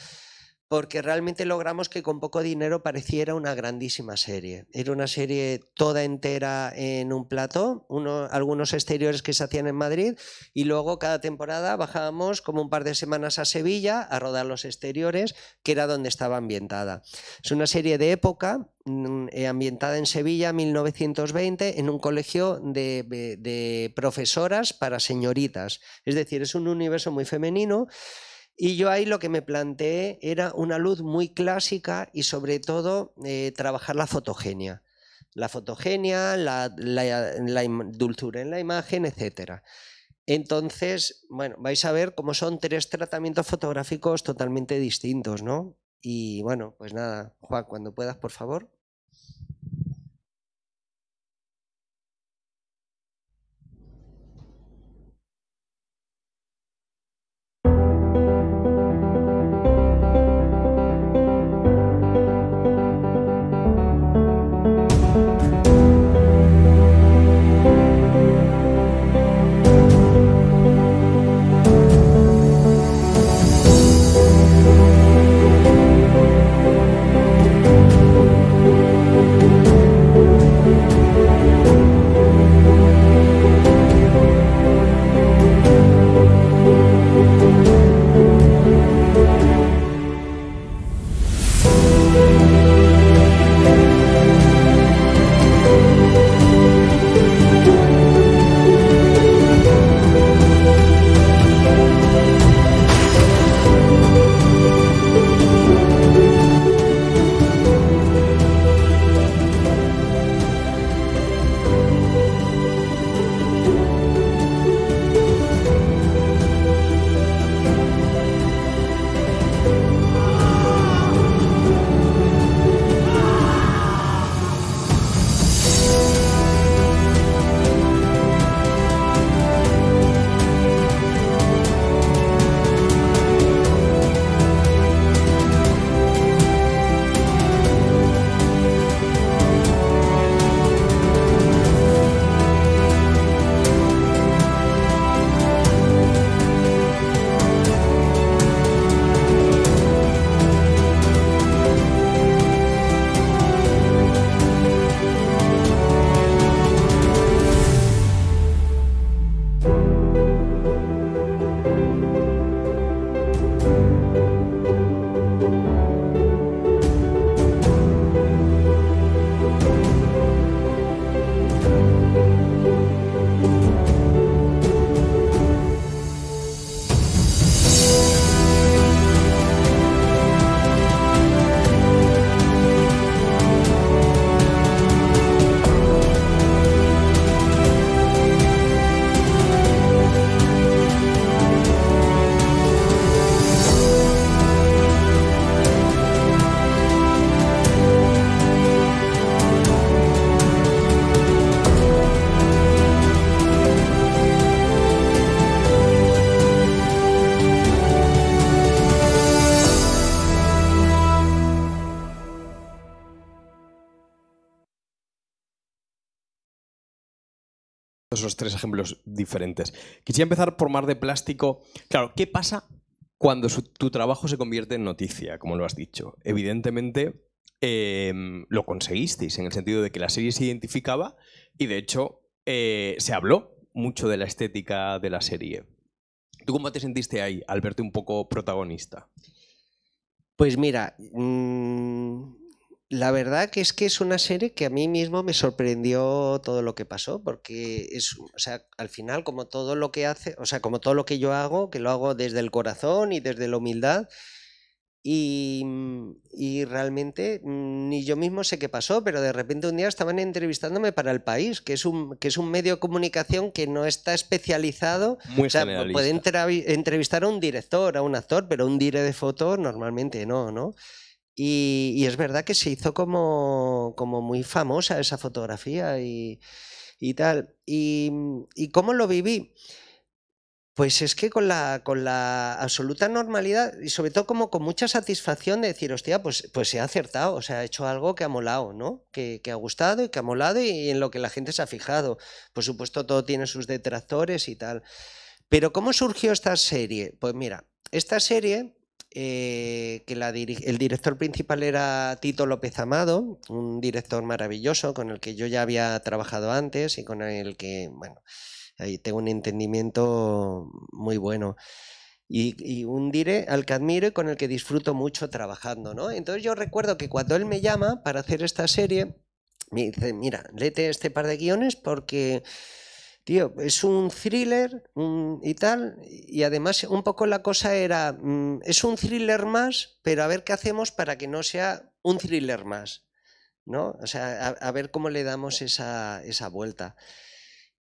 porque realmente logramos que con poco dinero pareciera una grandísima serie. Era una serie toda entera en un plató, algunos exteriores que se hacían en Madrid y luego cada temporada bajábamos como un par de semanas a Sevilla a rodar los exteriores, que era donde estaba ambientada. Es una serie de época, mm, eh, ambientada en Sevilla, 1920, en un colegio de, profesoras para señoritas. Es decir, es un universo muy femenino y yo ahí lo que me planteé era una luz muy clásica y sobre todo eh, trabajar la fotogenia. La fotogenia, la, dulzura en la imagen, etcétera. Entonces, bueno, vais a ver cómo son tres tratamientos fotográficos totalmente distintos, ¿no? Y bueno, pues nada, Juan, cuando puedas, por favor. tres ejemplos diferentes. Quisiera empezar por Mar de Plástico. Claro, ¿qué pasa cuando tu trabajo se convierte en noticia, como lo has dicho? Evidentemente, em, lo conseguisteis, en el sentido de que la serie se identificaba y, de hecho, eh, se habló mucho de la estética de la serie. ¿Tú cómo te sentiste ahí al verte un poco protagonista? Pues mira, mm, la verdad que es que es una serie que a mí mismo me sorprendió todo lo que pasó, porque es, o sea, al final como todo lo que hace, o sea, como todo lo que yo hago, que lo hago desde el corazón y desde la humildad, y, mm, realmente mm, ni yo mismo sé qué pasó, pero de repente un día estaban entrevistándome para El País, que es un, que es un medio de comunicación que no está especializado. Muy o sea, puede entrevistar a un director, a un actor, pero un director de foto normalmente no, ¿no? Y, es verdad que se hizo como, como muy famosa esa fotografía y, tal. Y, cómo lo viví? Pues es que con la, con la absoluta normalidad y sobre todo como con mucha satisfacción de decir, hostia, pues, pues ha acertado, o sea, ha hecho algo que ha molado, ¿no? Que, que ha gustado y que ha molado y en lo que la gente se ha fijado. Por supuesto, todo tiene sus detractores y tal. Pero ¿cómo surgió esta serie? Pues mira, esta serie eh, que el director principal era Tito López Amado, un director maravilloso con el que yo ya había trabajado antes y con el que, bueno, ahí tengo un entendimiento muy bueno. Y, un director al que admiro y con el que disfruto mucho trabajando, ¿no? Entonces yo recuerdo que cuando él me llama para hacer esta serie, me dice, mira, lete este par de guiones porque tío, es un thriller y tal, y además un poco la cosa era, mm, es un thriller más, pero a ver qué hacemos para que no sea un thriller más, ¿no? O sea, a, ver cómo le damos esa, vuelta.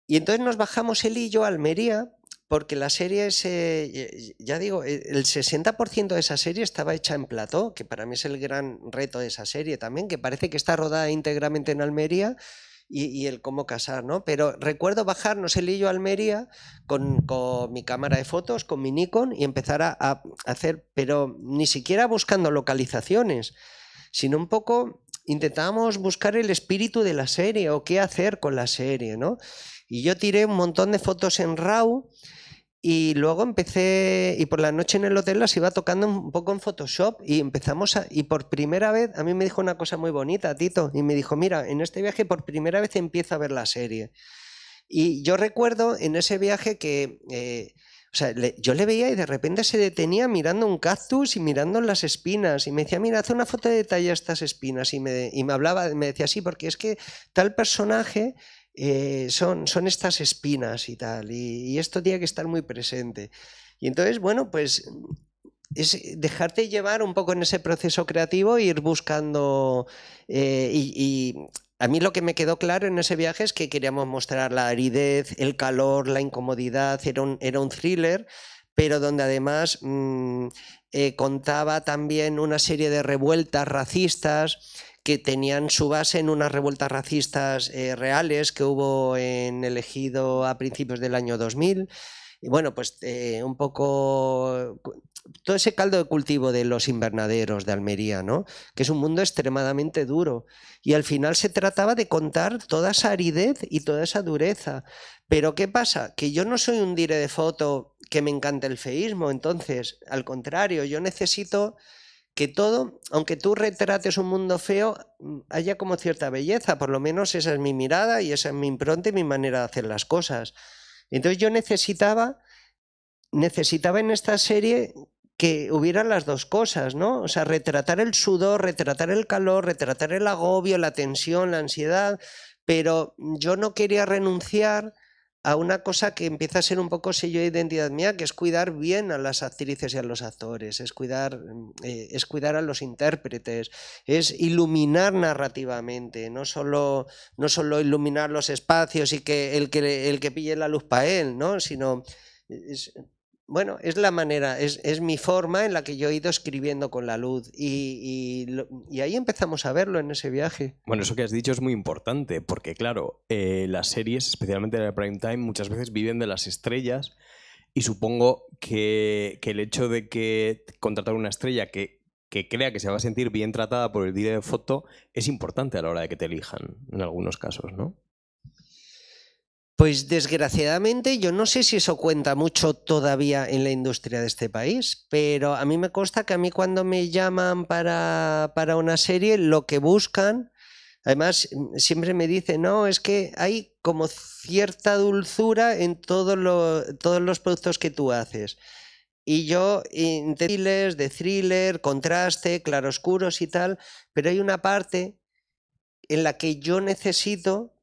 Y entonces nos bajamos él y yo a Almería, porque la serie es, ya digo, e, el 60% de esa serie estaba hecha en plató, que para mí es el gran reto de esa serie también, que parece que está rodada íntegramente en Almería, y, el cómo casar, ¿no? Pero recuerdo bajarnos el yo a Almería con, con, mi cámara de fotos, con mi Nikon y empezar a, a hacer, pero ni siquiera buscando localizaciones, sino un poco intentábamos buscar el espíritu de la serie o qué hacer con la serie, ¿no? Y yo tiré un montón de fotos en RAW y luego empecé, y por la noche en el hotel las iba tocando un poco en Photoshop y empezamos a, y por primera vez, a mí me dijo una cosa muy bonita, Tito, y me dijo, mira, en este viaje por primera vez empiezo a ver la serie. Y yo recuerdo en ese viaje que, eh, o sea, yo le veía y de repente se detenía mirando un cactus y mirando las espinas y me decía, mira, haz una foto de detalle a estas espinas y me, y me hablaba, me decía, sí, porque es que tal personaje eh, son, son estas espinas y tal, y, esto tiene que estar muy presente. Y entonces, bueno, pues es dejarte llevar un poco en ese proceso creativo, e ir buscando eh, y, a mí lo que me quedó claro en ese viaje es que queríamos mostrar la aridez, el calor, la incomodidad, era un, era un thriller, pero donde además mm, eh, contaba también una serie de revueltas racistas que tenían su base en unas revueltas racistas eh, reales que hubo en el a principios del año 2000. Y bueno, pues eh, un poco todo ese caldo de cultivo de los invernaderos de Almería, ¿no? Que es un mundo extremadamente duro. Y al final se trataba de contar toda esa aridez y toda esa dureza. Pero ¿qué pasa? Que yo no soy un dire de foto que me encanta el feísmo, entonces, al contrario, yo necesito que todo, aunque tú retrates un mundo feo, mm, haya como cierta belleza, por lo menos esa es mi mirada y esa es mi impronta y mi manera de hacer las cosas. Entonces yo necesitaba, necesitaba en esta serie que hubieran las dos cosas, ¿no? O sea, retratar el sudor, retratar el calor, retratar el agobio, la tensión, la ansiedad, pero yo no quería renunciar a una cosa que empieza a ser un poco sello de identidad mía, que es cuidar bien a las actrices y a los actores, es cuidar, eh, es cuidar a los intérpretes, es iluminar narrativamente, no solo, no solo iluminar los espacios y que el que, el que pille la luz para él, ¿no? sino bueno, es la manera, es, mi forma en la que yo he ido escribiendo con la luz y, y, ahí empezamos a verlo en ese viaje. Bueno, eso que has dicho es muy importante porque, claro, eh, las series, especialmente la el prime time, muchas veces viven de las estrellas y supongo que, el hecho de que contratar una estrella que, que crea que se va a sentir bien tratada por el día de foto es importante a la hora de que te elijan en algunos casos, ¿no? Pues desgraciadamente yo no sé si eso cuenta mucho todavía en la industria de este país, pero a mí me consta que a mí cuando me llaman para, para una serie lo que buscan, además mm, siempre me dicen, no, es que hay como cierta dulzura en todos los productos que tú haces. Y yo, de thriller, contraste, claroscuros y tal, pero hay una parte en la que yo necesito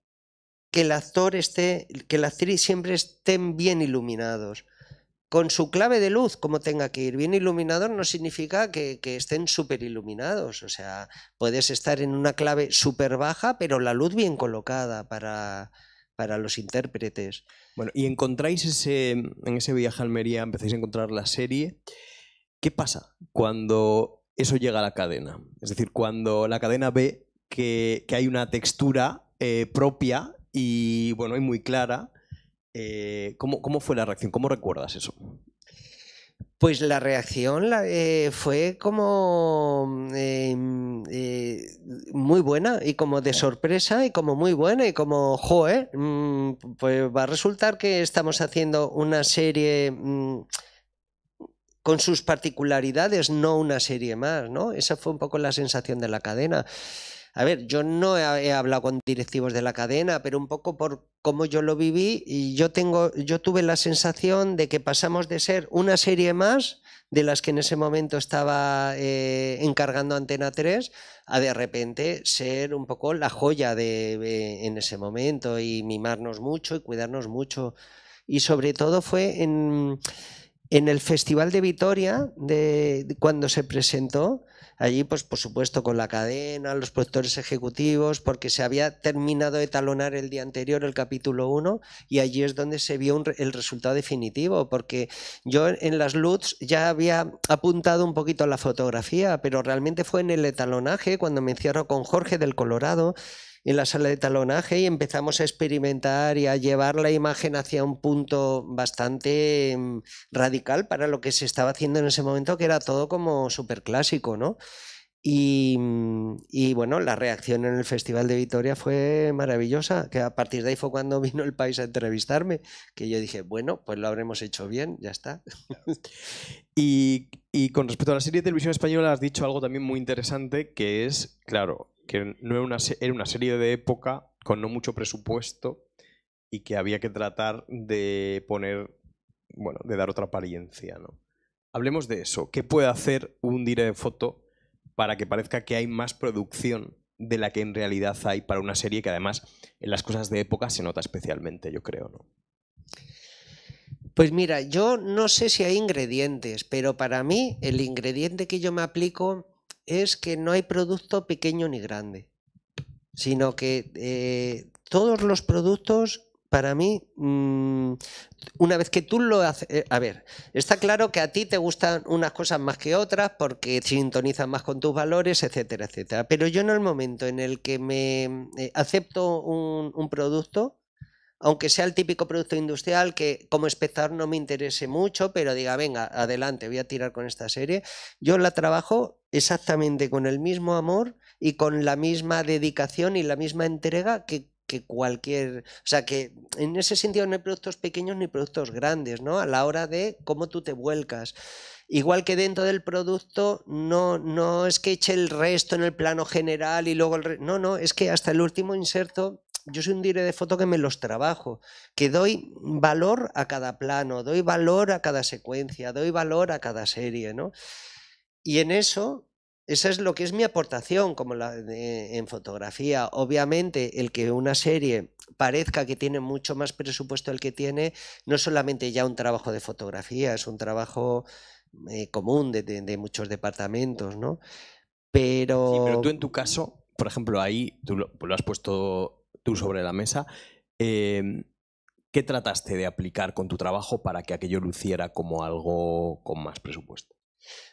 que el actor esté, que la actriz siempre estén bien iluminados. Con su clave de luz, como tenga que ir. Bien iluminado, no significa que, estén súper iluminados. O sea, puedes estar en una clave súper baja, pero la luz bien colocada para, los intérpretes. Bueno, y encontráis ese, en ese viaje a Almería, empezáis a encontrar la serie. ¿Qué pasa cuando eso llega a la cadena? Es decir, cuando la cadena ve que, hay una textura eh, propia y bueno, y muy clara. Eh, ¿cómo, fue la reacción? ¿Cómo recuerdas eso? Pues la reacción eh, fue como eh, mm, muy buena y como de sorpresa y como muy buena y como, joe, mm, pues va a resultar que estamos haciendo una serie mm, con sus particularidades, no una serie más, ¿no? Esa fue un poco la sensación de la cadena. A ver, yo no he, hablado con directivos de la cadena, pero un poco por cómo yo lo viví, y yo tengo, yo tuve la sensación de que pasamos de ser una serie más de las que en ese momento estaba eh, encargando Antena 3, a de repente ser un poco la joya de, en ese momento y mimarnos mucho y cuidarnos mucho. Y sobre todo fue en, en el Festival de Vitoria, de cuando se presentó, allí, pues por supuesto con la cadena, los productores ejecutivos, porque se había terminado de talonar el día anterior el capítulo 1 y allí es donde se vio el resultado definitivo, porque yo en las LUTs ya había apuntado un poquito a la fotografía, pero realmente fue en el etalonaje cuando me encierro con Jorge del Colorado en la sala de talonaje y empezamos a experimentar y a llevar la imagen hacia un punto bastante mm, radical para lo que se estaba haciendo en ese momento, que era todo como súper clásico, ¿no? Mm, y, bueno, la reacción en el Festival de Vitoria fue maravillosa, que a partir de ahí fue cuando vino el país a entrevistarme, que yo dije, bueno, pues lo habremos hecho bien, ya está. y, y con respecto a la serie de televisión española has dicho algo también muy interesante, que es, claro, que no era una, serie de época con no mucho presupuesto y que había que tratar de poner, bueno, de dar otra apariencia, ¿no? Hablemos de eso. ¿Qué puede hacer un dire de foto para que parezca que hay más producción de la que en realidad hay para una serie que además en las cosas de época se nota especialmente, yo creo, ¿no? Pues mira, yo no sé si hay ingredientes, pero para mí el ingrediente que yo me aplico es que no hay producto pequeño ni grande, sino que eh, todos los productos, para mí, mm, una vez que tú lo haces, eh, a ver, está claro que a ti te gustan unas cosas más que otras porque sintonizan más con tus valores, etcétera, etcétera. Pero yo en el momento en el que me eh, acepto un producto, aunque sea el típico producto industrial que como espectador no me interese mucho, pero diga, venga, adelante, voy a tirar con esta serie, yo la trabajo exactamente con el mismo amor y con la misma dedicación y la misma entrega que cualquier, o sea que en ese sentido no hay productos pequeños ni productos grandes, ¿no? A la hora de cómo tú te vuelcas. Igual que dentro del producto, no, no es que eche el resto en el plano general y luego el resto. No, no, es que hasta el último inserto yo soy un director de foto que me los trabajo, que doy valor a cada plano, doy valor a cada secuencia, doy valor a cada serie, ¿no? Y en eso, esa es lo que es mi aportación como la en fotografía. Obviamente, el que una serie parezca que tiene mucho más presupuesto el que tiene, no solamente ya un trabajo de fotografía, es un trabajo eh, común de, muchos departamentos, ¿no? Pero... pero tú en tu caso, por ejemplo, ahí tú lo has puesto tú sobre la mesa. Em, ¿Qué trataste de aplicar con tu trabajo para que aquello luciera como algo con más presupuesto?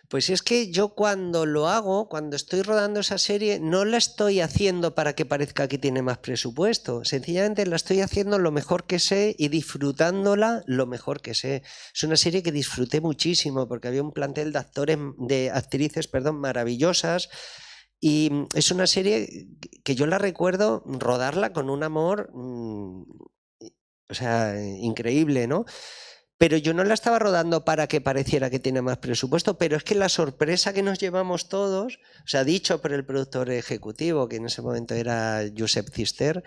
Pues es que yo cuando lo hago, cuando estoy rodando esa serie, no la estoy haciendo para que parezca que tiene más presupuesto. Sencillamente la estoy haciendo lo mejor que sé y disfrutándola lo mejor que sé. Es una serie que disfruté muchísimo porque había un plantel de actores, de actrices, perdón, maravillosas. Y mm, es una serie que yo la recuerdo rodarla con un amor, mm, o sea, increíble, ¿no? Pero yo no la estaba rodando para que pareciera que tiene más presupuesto, pero es que la sorpresa que nos llevamos todos, o sea, dicho por el productor ejecutivo, que en ese momento era Josep Cister,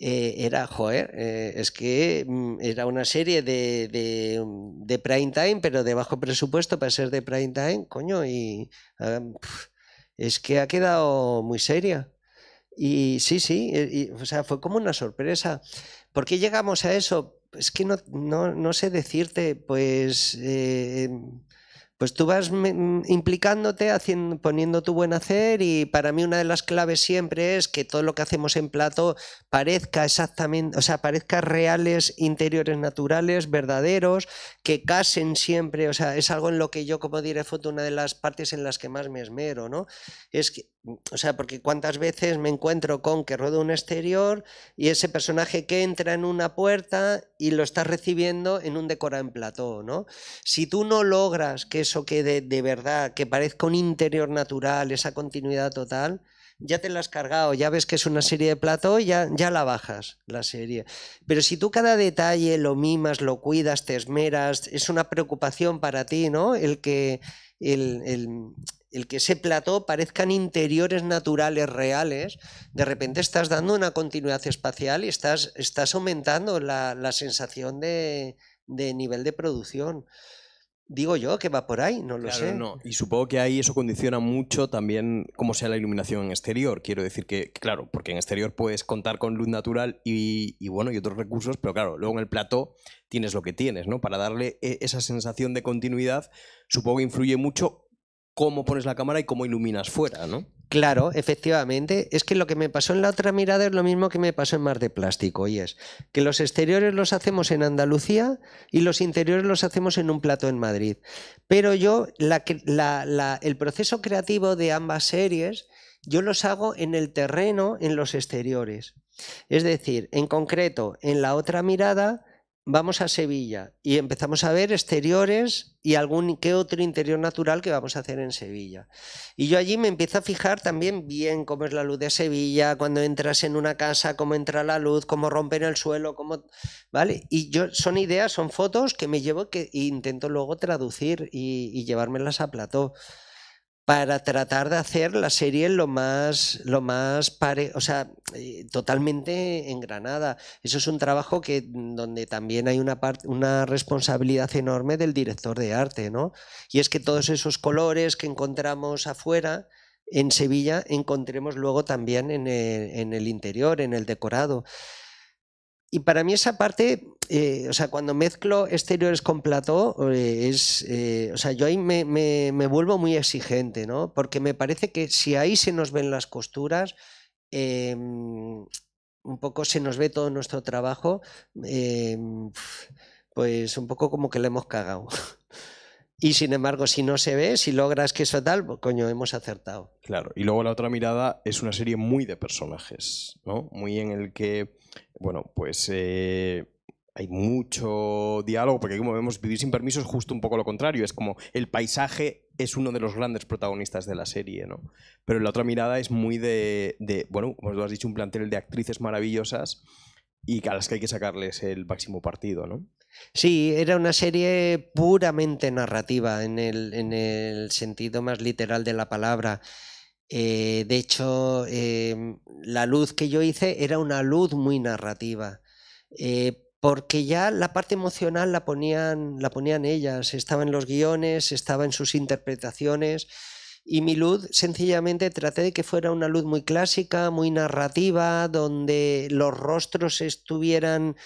eh, era, joder, eh, es que mm, era una serie de, de, prime time, pero de bajo presupuesto para ser de prime time, coño, y ah, es que ha quedado muy seria. Y sí, sí, eh, o sea, fue como una sorpresa. ¿Por qué llegamos a eso? Es que no, no, no sé decirte, pues eh, pues tú vas implicándote, poniendo tu buen hacer y para mí una de las claves siempre es que todo lo que hacemos en plato parezca exactamente, o sea, parezca reales, interiores naturales, verdaderos, que casen siempre, o sea, es algo en lo que yo como foto, una de las partes en las que más me esmero, ¿no? Es que o sea, porque cuántas veces me encuentro con que rueda un exterior y ese personaje que entra en una puerta y lo estás recibiendo en un decorado en plató, ¿no? Si tú no logras que eso quede de verdad, que parezca un interior natural, esa continuidad total, ya te la has cargado, ya ves que es una serie de plató, ya, ya la bajas la serie. Pero si tú cada detalle lo mimas, lo cuidas, te esmeras, es una preocupación para ti, ¿no? El que el, el que ese plató parezcan interiores naturales reales, de repente estás dando una continuidad espacial y estás, estás aumentando la, sensación de, nivel de producción. Digo yo que va por ahí, no lo sé. No. Y supongo que ahí eso condiciona mucho también cómo sea la iluminación en exterior. Quiero decir que, claro, porque en exterior puedes contar con luz natural y, bueno, y otros recursos, pero claro, luego en el plató tienes lo que tienes, ¿no? Para darle eh, esa sensación de continuidad, supongo que influye mucho cómo pones la cámara y cómo iluminas fuera, ¿no? Claro, efectivamente. Es que lo que me pasó en la otra mirada es lo mismo que me pasó en Mar de Plástico, y es que los exteriores los hacemos en Andalucía y los interiores los hacemos en un plato en Madrid. Pero yo, el proceso creativo de ambas series, yo los hago en el terreno, en los exteriores. Es decir, en concreto, en la otra mirada, vamos a Sevilla y empezamos a ver exteriores y algún que otro interior natural que vamos a hacer en Sevilla. Y yo allí me empiezo a fijar también bien cómo es la luz de Sevilla, cuando entras en una casa, cómo entra la luz, cómo rompe en el suelo, cómo, ¿vale? Y yo son ideas, son fotos que me llevo que intento luego traducir y, y llevármelas a plató para tratar de hacer la serie lo más, lo más pare, o sea, eh, totalmente engranada. Eso es un trabajo que, donde también hay una, una responsabilidad enorme del director de arte, ¿no? Y es que todos esos colores que encontramos afuera, en Sevilla, encontremos luego también en en el interior, en el decorado y para mí esa parte, eh, o sea, cuando mezclo exteriores con plató, eh, es, eh, o sea, yo ahí me, vuelvo muy exigente, ¿no? Porque me parece que si ahí se nos ven las costuras, em, un poco se nos ve todo nuestro trabajo, em, pues un poco como que le hemos cagado. Y sin embargo, si no se ve, si logras que eso tal, pues coño, hemos acertado. Claro, y luego la otra mirada es una serie muy de personajes, ¿no? Muy en el que bueno, pues eh, hay mucho diálogo, porque como vemos, vivir sin permiso es justo un poco lo contrario, es como el paisaje es uno de los grandes protagonistas de la serie, ¿no? Pero la otra mirada es muy de, bueno, como has dicho, un plantel de actrices maravillosas y a las que hay que sacarles el máximo partido, ¿no? Sí, era una serie puramente narrativa en el, en el sentido más literal de la palabra. Eh, de hecho, em, la luz que yo hice era una luz muy narrativa, eh, porque ya la parte emocional la ponían, la ponían ellas, estaba en los guiones, estaba en sus interpretaciones, y mi luz sencillamente traté de que fuera una luz muy clásica, muy narrativa, donde los rostros estuvieran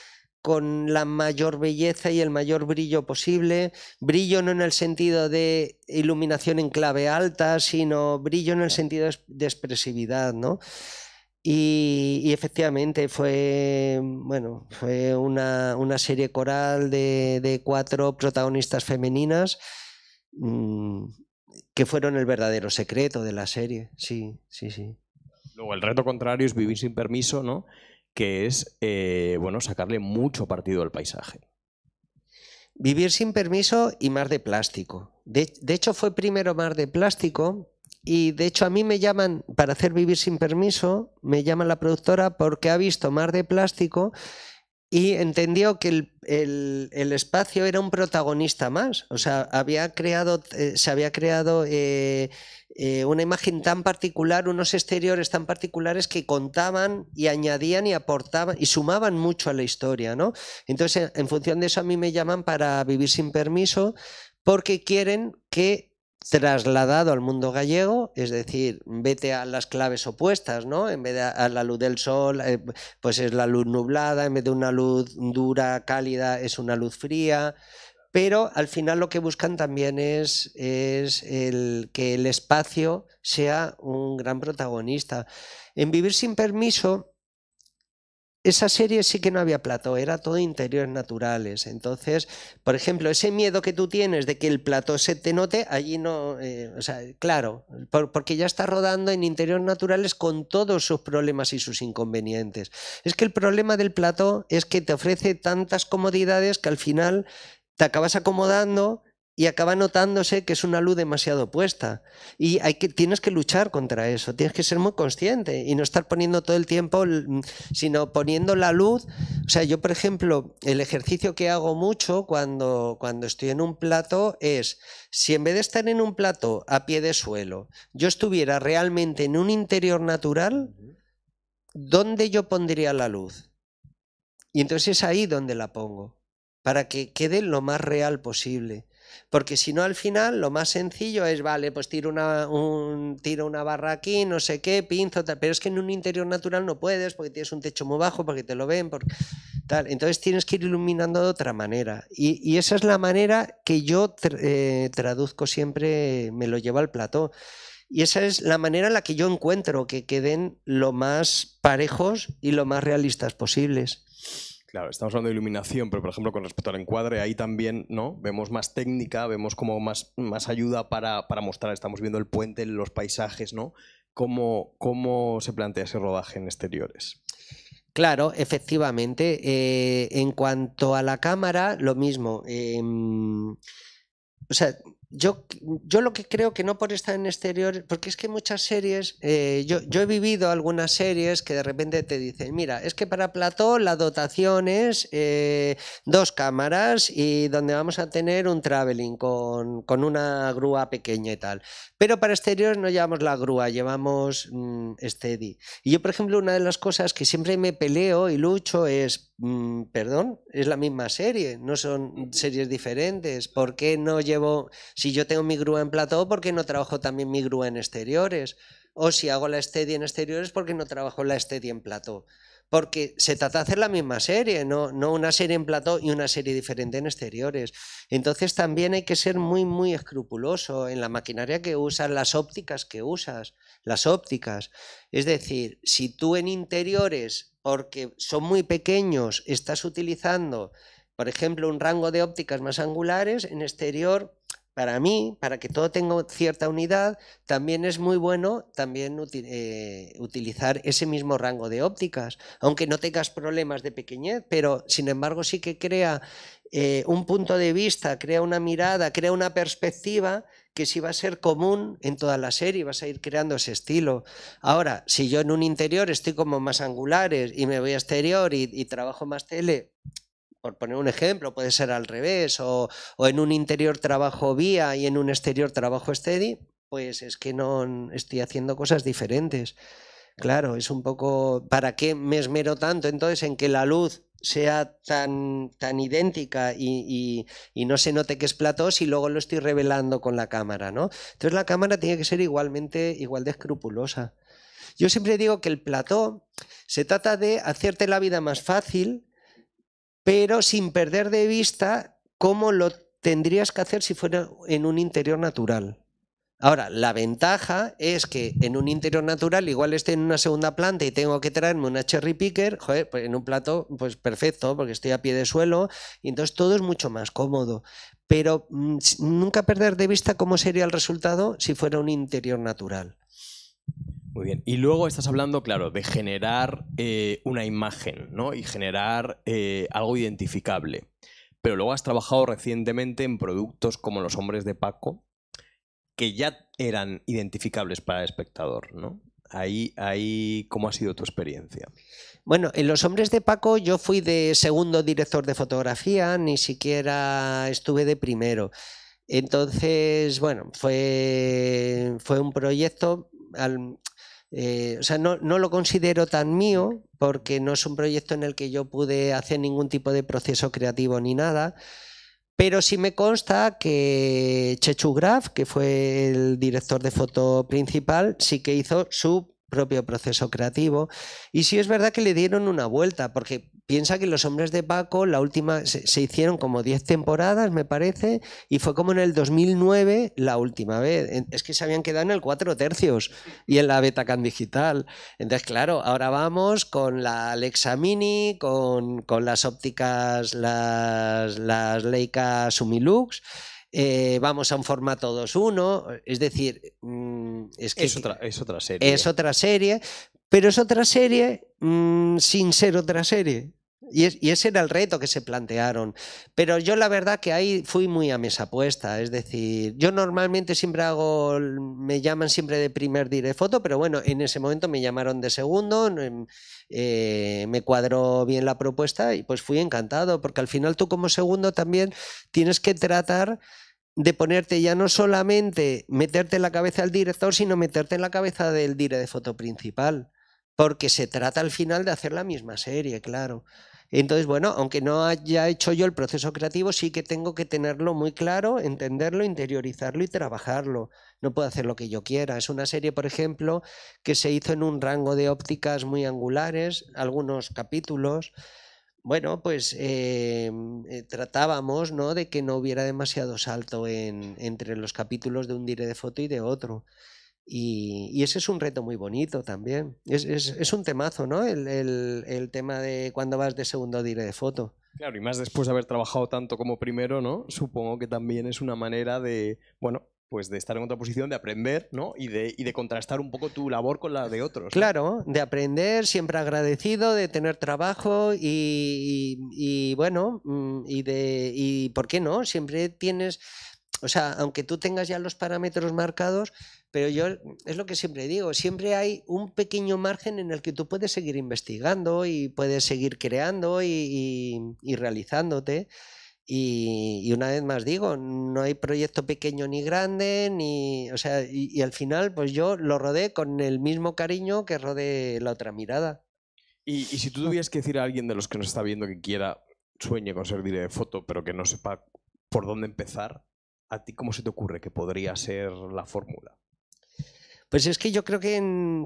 con la mayor belleza y el mayor brillo posible. Brillo no en el sentido de iluminación en clave alta, sino brillo en el sentido de expresividad, ¿no? Y, efectivamente fue, bueno, fue una, serie coral de, cuatro protagonistas femeninas mm, que fueron el verdadero secreto de la serie. Sí, sí, sí. Luego, el reto contrario es vivir sin permiso, ¿no? que es eh, bueno, sacarle mucho partido al paisaje. Vivir sin permiso y mar de plástico. De, de, hecho, fue primero mar de plástico y de hecho a mí me llaman, para hacer vivir sin permiso, me llama la productora porque ha visto mar de plástico y entendió que el, espacio era un protagonista más. O sea, había creado, eh, se había creado eh, eh, una imagen tan particular, unos exteriores tan particulares que contaban y añadían y aportaban y sumaban mucho a la historia. ¿no? Entonces, en función de eso, a mí me llaman para vivir sin permiso porque quieren que trasladado al mundo gallego, es decir, vete a las claves opuestas, ¿no? En vez de a la luz del sol, eh, pues es la luz nublada, en vez de una luz dura, cálida, es una luz fría, pero al final lo que buscan también es, es el, que el espacio sea un gran protagonista. En Vivir sin Permiso esa serie sí que no había plató, era todo interiores naturales. Entonces, por ejemplo, ese miedo que tú tienes de que el plató se te note, allí no, eh, o sea, claro, porque ya está rodando en interiores naturales con todos sus problemas y sus inconvenientes. Es que el problema del plató es que te ofrece tantas comodidades que al final te acabas acomodando y acaba notándose que es una luz demasiado puesta. Y hay que, tienes que luchar contra eso, tienes que ser muy consciente y no estar poniendo todo el tiempo, sino poniendo la luz. O sea, yo, por ejemplo, el ejercicio que hago mucho cuando, cuando estoy en un plato es, si en vez de estar en un plato a pie de suelo, yo estuviera realmente en un interior natural, ¿dónde yo pondría la luz? Y entonces es ahí donde la pongo, para que quede lo más real posible. Porque si no, al final lo más sencillo es, vale, pues tiro una, barra aquí, no sé qué, pinzo, tal. pero es que en un interior natural no puedes porque tienes un techo muy bajo, porque te lo ven, tal. Entonces tienes que ir iluminando de otra manera. Y, esa es la manera que yo eh, traduzco siempre, me lo llevo al plató. Y esa es la manera en la que yo encuentro que queden lo más parejos y lo más realistas posibles. Claro, estamos hablando de iluminación, pero por ejemplo con respecto al encuadre, ahí también ¿no? vemos más técnica, vemos como más, más ayuda para, mostrar, estamos viendo el puente, los paisajes, ¿no? ¿Cómo, ¿Cómo se plantea ese rodaje en exteriores? Claro, efectivamente. Eh, en cuanto a la cámara, lo mismo. Em, o sea, yo, yo lo que creo que no por estar en exterior, porque es que muchas series, eh, yo, he vivido algunas series que de repente te dicen, mira, es que para Plató la dotación es eh, dos cámaras y donde vamos a tener un traveling con, una grúa pequeña y tal. Pero para exterior no llevamos la grúa, llevamos mm, steady. Y yo, por ejemplo, una de las cosas que siempre me peleo y lucho es Mm, perdón, es la misma serie, no son series diferentes. ¿Por qué no llevo, si yo tengo mi grúa en plató, ¿por qué no trabajo también mi grúa en exteriores? O si hago la steady en exteriores, ¿por qué no trabajo la steady en plató? porque se trata de hacer la misma serie, no, no una serie en plató y una serie diferente en exteriores. Entonces también hay que ser muy, muy escrupuloso en la maquinaria que usas, las ópticas que usas, las ópticas. Es decir, si tú en interiores porque son muy pequeños, estás utilizando, por ejemplo, un rango de ópticas más angulares en exterior, para mí, para que todo tenga cierta unidad, también es muy bueno también eh, utilizar ese mismo rango de ópticas, aunque no tengas problemas de pequeñez, pero sin embargo sí que crea eh, un punto de vista, crea una mirada, crea una perspectiva que si va a ser común en toda la serie, vas a ir creando ese estilo. Ahora, si yo en un interior estoy como más angulares y me voy a exterior y, trabajo más tele, por poner un ejemplo, puede ser al revés, o, o en un interior trabajo vía y en un exterior trabajo steady, pues es que no estoy haciendo cosas diferentes. Claro, es un poco, ¿para qué me esmero tanto entonces en que la luz sea tan, idéntica y, no se note que es plató si luego lo estoy revelando con la cámara, ¿no? Entonces la cámara tiene que ser igualmente, igual de escrupulosa. Yo siempre digo que el plató se trata de hacerte la vida más fácil, pero sin perder de vista cómo lo tendrías que hacer si fuera en un interior natural. Ahora, la ventaja es que en un interior natural, igual estoy en una segunda planta y tengo que traerme una cherry picker, pues en un plato, pues perfecto, porque estoy a pie de suelo, y entonces todo es mucho más cómodo. Pero mm, nunca perder de vista cómo sería el resultado si fuera un interior natural. Muy bien. Y luego estás hablando, claro, de generar eh, una imagen, ¿no? Y generar eh, algo identificable. Pero luego has trabajado recientemente en productos como los hombres de Paco, que ya eran identificables para el espectador, ¿no? Ahí, ahí, ¿cómo ha sido tu experiencia? Bueno, en Los Hombres de Paco yo fui de segundo director de fotografía, ni siquiera estuve de primero. Entonces, bueno, fue, fue un proyecto, eh, o sea, no, lo considero tan mío porque no es un proyecto en el que yo pude hacer ningún tipo de proceso creativo ni nada. Pero sí me consta que Chechu Graf, que fue el director de foto principal, sí que hizo su propio proceso creativo. Y sí es verdad que le dieron una vuelta, porque piensa que los hombres de Paco, la última, se, hicieron como 10 temporadas, me parece, y fue como en el 2009 la última vez. Es que se habían quedado en el 4 tercios y en la Betacan digital. Entonces, claro, ahora vamos con la Alexa Mini, con, las ópticas, las, las Leica Sumilux. Eh, vamos a un formato 2.1, es decir, mm, es que es otra, es otra serie. Es otra serie, pero es otra serie mm, sin ser otra serie. Y, ese era el reto que se plantearon. Pero yo la verdad que ahí fui muy a mesa puesta. Es decir, yo normalmente siempre hago, me llaman siempre de primer de foto, pero bueno, en ese momento me llamaron de segundo, eh, me cuadró bien la propuesta y pues fui encantado, porque al final tú como segundo también tienes que tratar de ponerte ya no solamente meterte en la cabeza del director, sino meterte en la cabeza del director de foto principal. Porque se trata al final de hacer la misma serie, claro. Entonces, bueno, aunque no haya hecho yo el proceso creativo, sí que tengo que tenerlo muy claro, entenderlo, interiorizarlo y trabajarlo. No puedo hacer lo que yo quiera. Es una serie, por ejemplo, que se hizo en un rango de ópticas muy angulares, algunos capítulos. Bueno, pues eh, eh, tratábamos ¿no? de que no hubiera demasiado salto entre los capítulos de un dire de foto y de otro. Y, ese es un reto muy bonito también. Es, un temazo, ¿no? El, tema de cuando vas de segundo dire de foto. Claro, y más después de haber trabajado tanto como primero, ¿no? Supongo que también es una manera de, bueno, pues de estar en otra posición, de aprender, ¿no? Y de, contrastar un poco tu labor con la de otros. Claro, de aprender, siempre agradecido, de tener trabajo y, bueno, mm, y de, y ¿por qué no? Siempre tienes, o sea, aunque tú tengas ya los parámetros marcados, pero yo es lo que siempre digo, siempre hay un pequeño margen en el que tú puedes seguir investigando y puedes seguir creando y, realizándote. Y, una vez más digo, no hay proyecto pequeño ni grande, ni, o sea, y, al final pues yo lo rodé con el mismo cariño que rodé la otra mirada. Y, si tú tuvieras que decir a alguien de los que nos está viendo que quiera, sueñe con ser director de foto, pero que no sepa por dónde empezar, ¿a ti cómo se te ocurre que podría ser la fórmula? Pues es que yo creo que,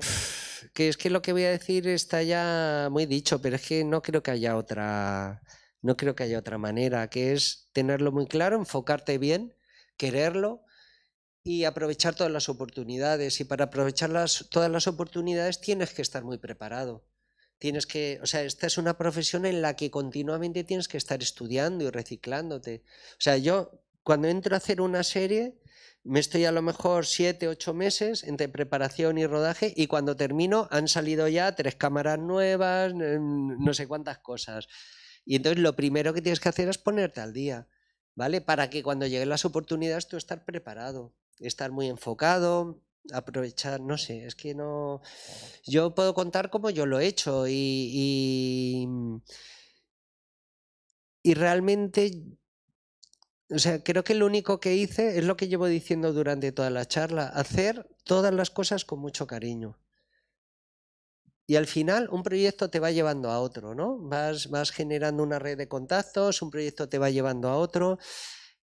que es que lo que voy a decir está ya muy dicho, pero es que no creo que haya otra, no creo que haya otra manera, que es tenerlo muy claro, enfocarte bien, quererlo y aprovechar todas las oportunidades. Y para aprovechar todas las oportunidades tienes que estar muy preparado. Tienes que, o sea, esta es una profesión en la que continuamente tienes que estar estudiando y reciclándote. O sea, yo cuando entro a hacer una serie, me estoy a lo mejor siete, ocho meses entre preparación y rodaje y cuando termino han salido ya tres cámaras nuevas, no sé cuántas cosas. Y entonces lo primero que tienes que hacer es ponerte al día, ¿vale? Para que cuando lleguen las oportunidades tú estar preparado, estar muy enfocado, aprovechar, no sé, es que no... Yo puedo contar como yo lo he hecho y... y... Y realmente sea, creo que lo único que hice es lo que llevo diciendo durante toda la charla, hacer todas las cosas con mucho cariño. Y al final un proyecto te va llevando a otro, ¿no? Vas, vas generando una red de contactos, un proyecto te va llevando a otro.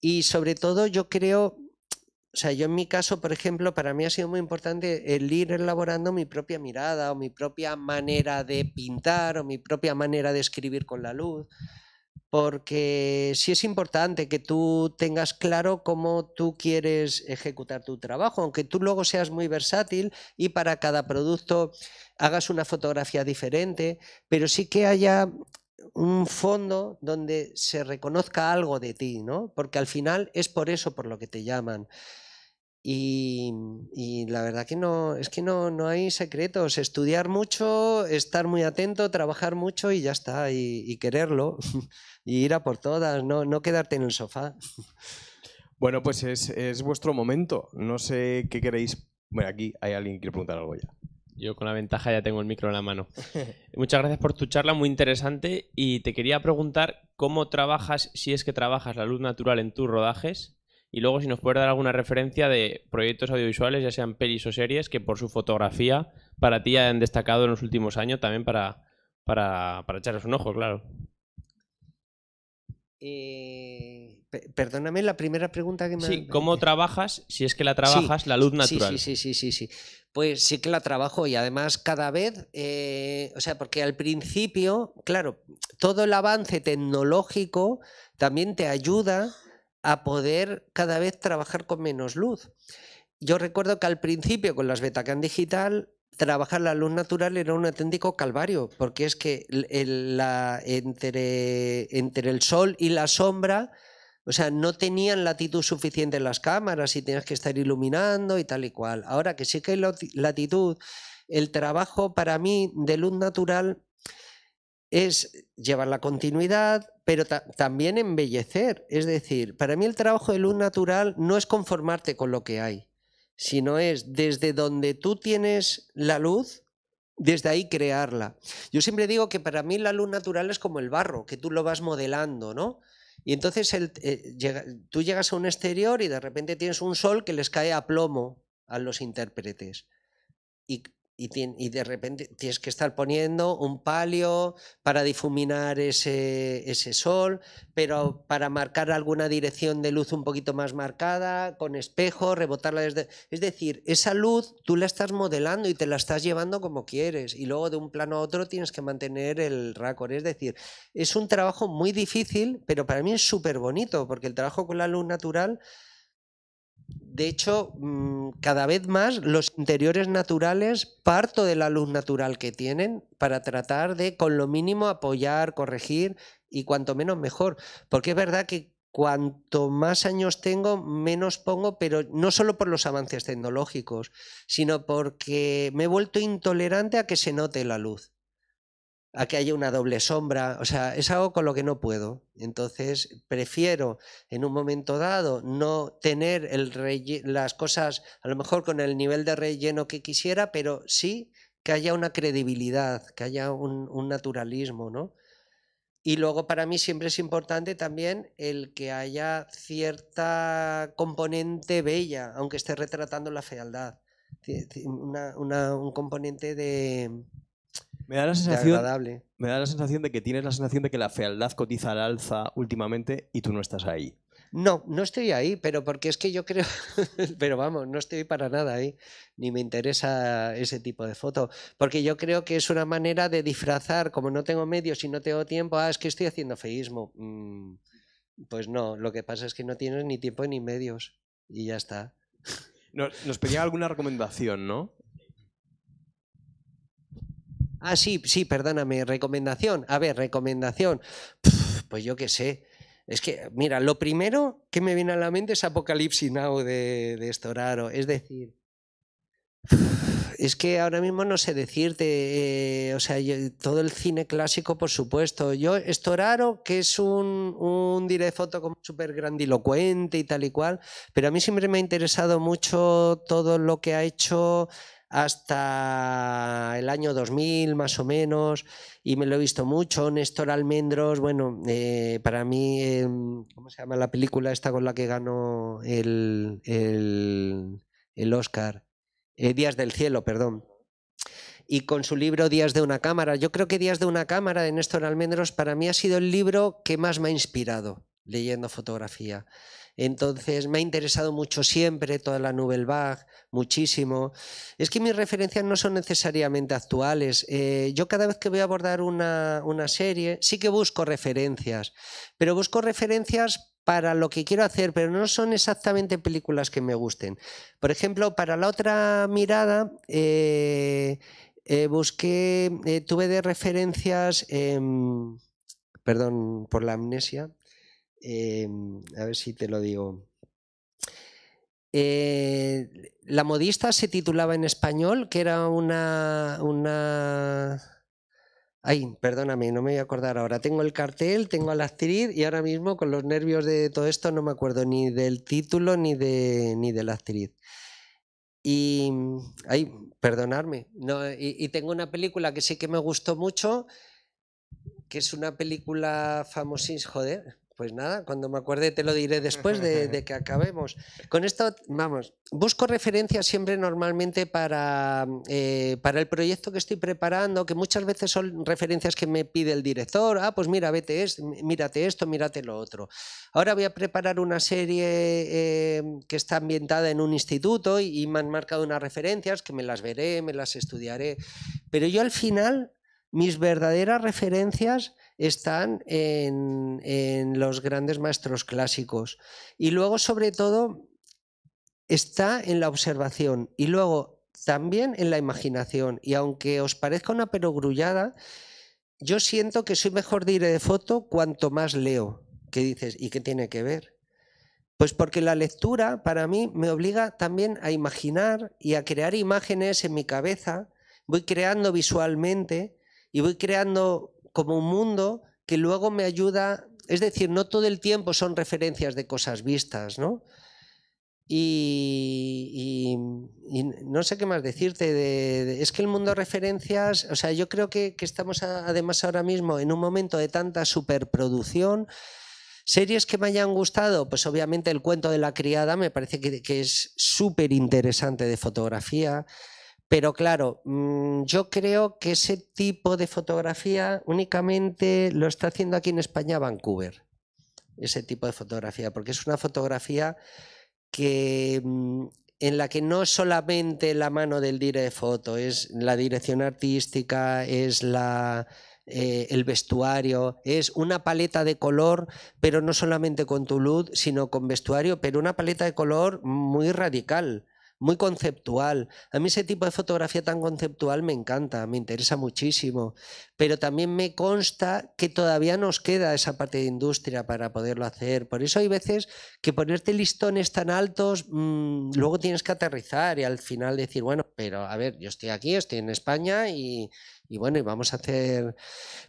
Y sobre todo yo creo, o sea, yo en mi caso, por ejemplo, para mí ha sido muy importante el ir elaborando mi propia mirada o mi propia manera de pintar o mi propia manera de escribir con la luz porque sí es importante que tú tengas claro cómo tú quieres ejecutar tu trabajo, aunque tú luego seas muy versátil y para cada producto hagas una fotografía diferente, pero sí que haya un fondo donde se reconozca algo de ti, ¿no? Porque al final es por eso por lo que te llaman. Y, la verdad que no, es que no, hay secretos. Estudiar mucho, estar muy atento, trabajar mucho y ya está. Y, quererlo. y ir a por todas, no, quedarte en el sofá. bueno, pues es, es, vuestro momento. No sé qué queréis. Bueno, aquí hay alguien que quiere preguntar algo ya. Yo con la ventaja ya tengo el micro en la mano. Muchas gracias por tu charla, muy interesante. Y te quería preguntar cómo trabajas, si es que trabajas la luz natural en tus rodajes y luego si nos puedes dar alguna referencia de proyectos audiovisuales, ya sean pelis o series, que por su fotografía para ti han destacado en los últimos años también para, para, echaros un ojo, claro. Eh, perdóname la primera pregunta que me Sí, ¿cómo eh, trabajas, si es que la trabajas, la luz natural? Sí, sí, sí, sí, sí. Pues sí que la trabajo y además cada vez, eh, o sea, porque al principio, claro, todo el avance tecnológico también te ayuda a poder cada vez trabajar con menos luz. Yo recuerdo que al principio con las Betacam Digital trabajar la luz natural era un auténtico calvario, porque es que entre, el sol y la sombra, o sea, no tenían latitud suficiente en las cámaras y tenías que estar iluminando y tal y cual. Ahora que sí que hay latitud, el trabajo para mí de luz natural es llevar la continuidad, pero también embellecer. Es decir, para mí el trabajo de luz natural no es conformarte con lo que hay, sino es desde donde tú tienes la luz, desde ahí crearla. Yo siempre digo que para mí la luz natural es como el barro, que tú lo vas modelando, ¿no? Y entonces eh, tú llegas a un exterior y de repente tienes un sol que les cae a plomo a los intérpretes. Y y, de repente tienes que estar poniendo un palio para difuminar ese, ese, sol, pero para marcar alguna dirección de luz un poquito más marcada, con espejo, rebotarla desde... Es decir, esa luz tú la estás modelando y te la estás llevando como quieres y luego de un plano a otro tienes que mantener el racor. Es decir, es un trabajo muy difícil, pero para mí es súper bonito porque el trabajo con la luz natural de hecho, mm, cada vez más los interiores naturales parto de la luz natural que tienen para tratar de, con lo mínimo, apoyar, corregir y cuanto menos mejor. Porque es verdad que cuanto más años tengo, menos pongo, pero no solo por los avances tecnológicos, sino porque me he vuelto intolerante a que se note la luz a que haya una doble sombra. O sea, es algo con lo que no puedo. Entonces, prefiero en un momento dado no tener el las cosas a lo mejor con el nivel de relleno que quisiera, pero sí que haya una credibilidad, que haya un, naturalismo, ¿no? Y luego para mí siempre es importante también el que haya cierta componente bella, aunque esté retratando la fealdad. un componente de, me da, la sensación, de que tienes la sensación de que la fealdad cotiza al alza últimamente y tú no estás ahí. No, no estoy ahí, pero porque es que yo creo, pero vamos, no estoy para nada ahí, ni me interesa ese tipo de foto, porque yo creo que es una manera de disfrazar, como no tengo medios y no tengo tiempo, ah, es que estoy haciendo feísmo. Mm, pues no, lo que pasa es que no tienes ni tiempo ni medios y ya está. Nos, pedía alguna recomendación, ¿no? Ah, sí, sí, perdóname, recomendación. A ver, recomendación. Pues yo qué sé. Es que, mira, lo primero que me viene a la mente es Apocalipsis Now de, de Es decir, es que ahora mismo no sé decirte, eh, o sea, todo el cine clásico, por supuesto. Yo, Estoraro, que es un, un foto como súper grandilocuente y tal y cual, pero a mí siempre me ha interesado mucho todo lo que ha hecho hasta el año 2000 más o menos y me lo he visto mucho. Néstor Almendros, bueno, eh, para mí, em, ¿cómo se llama la película esta con la que ganó el, el Oscar? Eh, Días del Cielo, perdón. Y con su libro Días de una Cámara. Yo creo que Días de una Cámara de Néstor Almendros para mí ha sido el libro que más me ha inspirado leyendo fotografía. Entonces me ha interesado mucho siempre toda la Nouvelle Vague, muchísimo. Es que mis referencias no son necesariamente actuales. Eh, yo cada vez que voy a abordar una, una, serie sí que busco referencias, pero busco referencias para lo que quiero hacer, pero no son exactamente películas que me gusten. Por ejemplo, para la otra mirada, eh, eh, busqué, eh, tuve de referencias, em, perdón por la amnesia, em, a ver si te lo digo. la modista se titulaba en español, que era una, una Ay, perdóname, no me voy a acordar ahora. Tengo el cartel, tengo a la actriz y ahora mismo con los nervios de todo esto no me acuerdo ni del título ni de, ni de la actriz. Y, mm, ay, perdonadme. No, y, y tengo una película que sí que me gustó mucho, que es una película famosísima, joder, pues nada, cuando me acuerde te lo diré después de, que acabemos. Con esto, vamos, busco referencias siempre normalmente eh, para, el proyecto que estoy preparando, que muchas veces son referencias que me pide el director. Ah, pues mira, vete esto, mírate esto, mírate lo otro. Ahora voy a preparar una serie eh, que está ambientada en un instituto y me han marcado unas referencias que me las veré, me las estudiaré. Pero yo al final, mis verdaderas referencias están en, los grandes maestros clásicos. Y luego, sobre todo, está en la observación y luego también en la imaginación. Y aunque os parezca una perogrullada, yo siento que soy mejor de ir de foto cuanto más leo. ¿Qué dices? ¿Y qué tiene que ver? Pues porque la lectura para mí me obliga también a imaginar y a crear imágenes en mi cabeza. Voy creando visualmente y voy creando como un mundo que luego me ayuda, es decir, no todo el tiempo son referencias de cosas vistas, ¿no? Y, no sé qué más decirte, es que el mundo de referencias, o sea, yo creo que, estamos además ahora mismo en un momento de tanta superproducción, Series que me hayan gustado, pues obviamente El cuento de la criada me parece que, que es súper interesante de fotografía. Pero claro, mm, yo creo que ese tipo de fotografía únicamente lo está haciendo aquí en España Vancouver, ese tipo de fotografía, porque es una fotografía mm, en la que no solamente la mano del director de foto, es la dirección artística, es eh, el vestuario, es una paleta de color, pero no solamente con tu sino con vestuario, pero una paleta de color muy radical muy conceptual. A mí ese tipo de fotografía tan conceptual me encanta, me interesa muchísimo, pero también me consta que todavía nos queda esa parte de industria para poderlo hacer. Por eso hay veces que ponerte listones tan altos, mm, luego tienes que aterrizar y al final decir, bueno, pero a ver, yo estoy aquí, estoy en España y, y bueno, y vamos a hacer...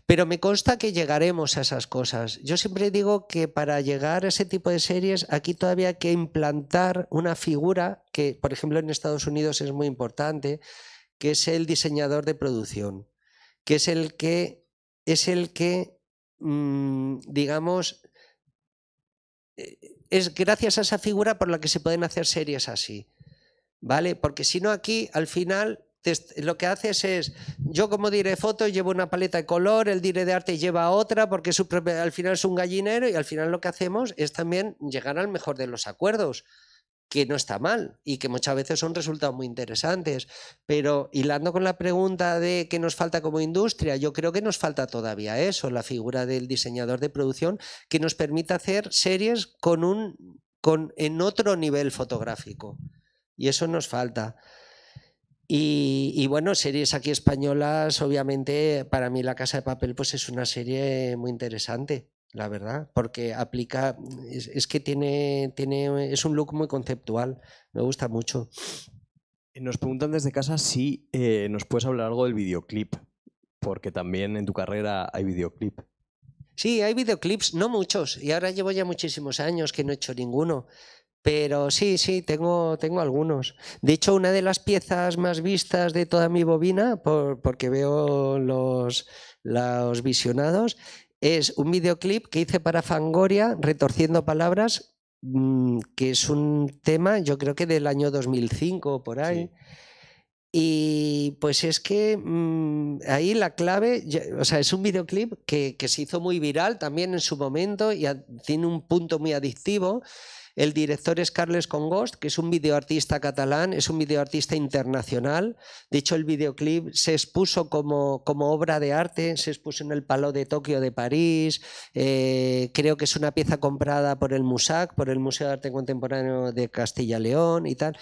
Pero me consta que llegaremos a esas cosas. Yo siempre digo que para llegar a ese tipo de series, aquí todavía hay que implantar una figura que, por ejemplo, en Estados Unidos es muy importante, que es el diseñador de producción, que es el que, es el que mm, digamos, eh, es gracias a esa figura por la que se pueden hacer series así. ¿Vale? Porque si no aquí, al final, lo que haces es, yo como diré foto llevo una paleta de color, el diré de arte lleva otra, porque al final es un gallinero y al final lo que hacemos es también llegar al mejor de los acuerdos, que no está mal y que muchas veces son resultados muy interesantes. Pero hilando con la pregunta de qué nos falta como industria, yo creo que nos falta todavía eso, la figura del diseñador de producción que nos permita hacer series con, en otro nivel fotográfico. Y eso nos falta. Y, bueno, series aquí españolas, obviamente, para mí La Casa de Papel pues es una serie muy interesante, la verdad, porque aplica, es, que tiene, tiene, es un look muy conceptual, me gusta mucho. Eh, nos preguntan desde casa si eh, nos puedes hablar algo del videoclip, porque también en tu carrera hay videoclip. Sí, hay videoclips, no muchos, y ahora llevo ya muchísimos años que no he hecho ninguno, pero sí, sí, tengo, tengo algunos. De hecho, una de las piezas más vistas de toda mi bobina, por, porque veo los, los visionados, es un videoclip que hice para Fangoria, Retorciendo Palabras, mm, que es un tema, yo creo que del año 2005 o por ahí. Y pues es que mm, ahí la clave, o sea, es un videoclip que, que, se hizo muy viral también en su momento y tiene un punto muy adictivo. El director es Carles Congost, que es un videoartista catalán, es un videoartista internacional. De hecho, el videoclip se expuso como, como obra de arte, se expuso en el Palo de Tokio de París. Eh, creo que es una pieza comprada por el MUSAC, por el Museo de Arte Contemporáneo de Castilla-León y tal.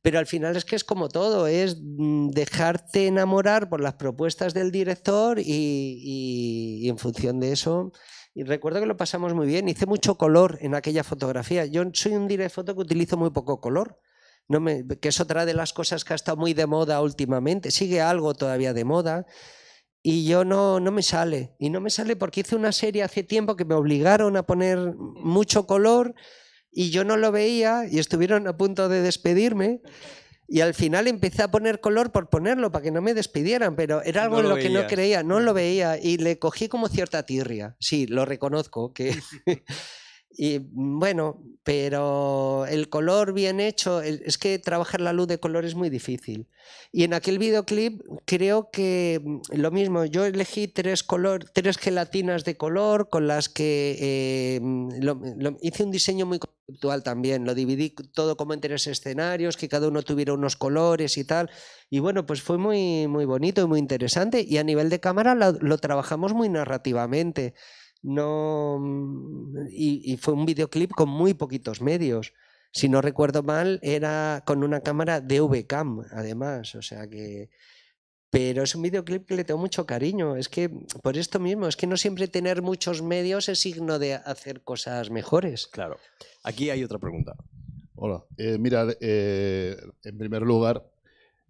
Pero al final es que es como todo, es mm, dejarte enamorar por las propuestas del director y en función de eso y recuerdo que lo pasamos muy bien. Hice mucho color en aquella fotografía. Yo soy un foto que utilizo muy poco color. No me, que es otra de las cosas que ha estado muy de moda últimamente. Sigue algo todavía de moda. Y yo no, no me sale. Y no me sale porque hice una serie hace tiempo que me obligaron a poner mucho color y yo no lo veía y estuvieron a punto de despedirme y al final empecé a poner color por ponerlo para que no me despidieran, pero era algo en lo, lo que no creía, no lo mm. veía y le cogí como cierta tirria. Sí, lo reconozco que Y mm, bueno, pero el color bien hecho, es que trabajar la luz de color es muy difícil. Y en aquel videoclip creo que mm, lo mismo, yo elegí tres, color, tres gelatinas de color con las que eh, mm, hice un diseño muy conceptual también, lo dividí todo como en tres escenarios, que cada uno tuviera unos colores y tal. Y bueno, pues fue muy, muy bonito y muy interesante. Y a nivel de cámara lo trabajamos muy narrativamente no mm, y, fue un videoclip con muy poquitos medios. Si no recuerdo mal, era con una cámara DVCam, además, o sea que... Pero es un videoclip que le tengo mucho cariño, es que mm, por esto mismo, es que no siempre tener muchos medios es signo de hacer cosas mejores. Claro. Aquí hay otra pregunta. Hola, eh, mira, eh, en primer lugar,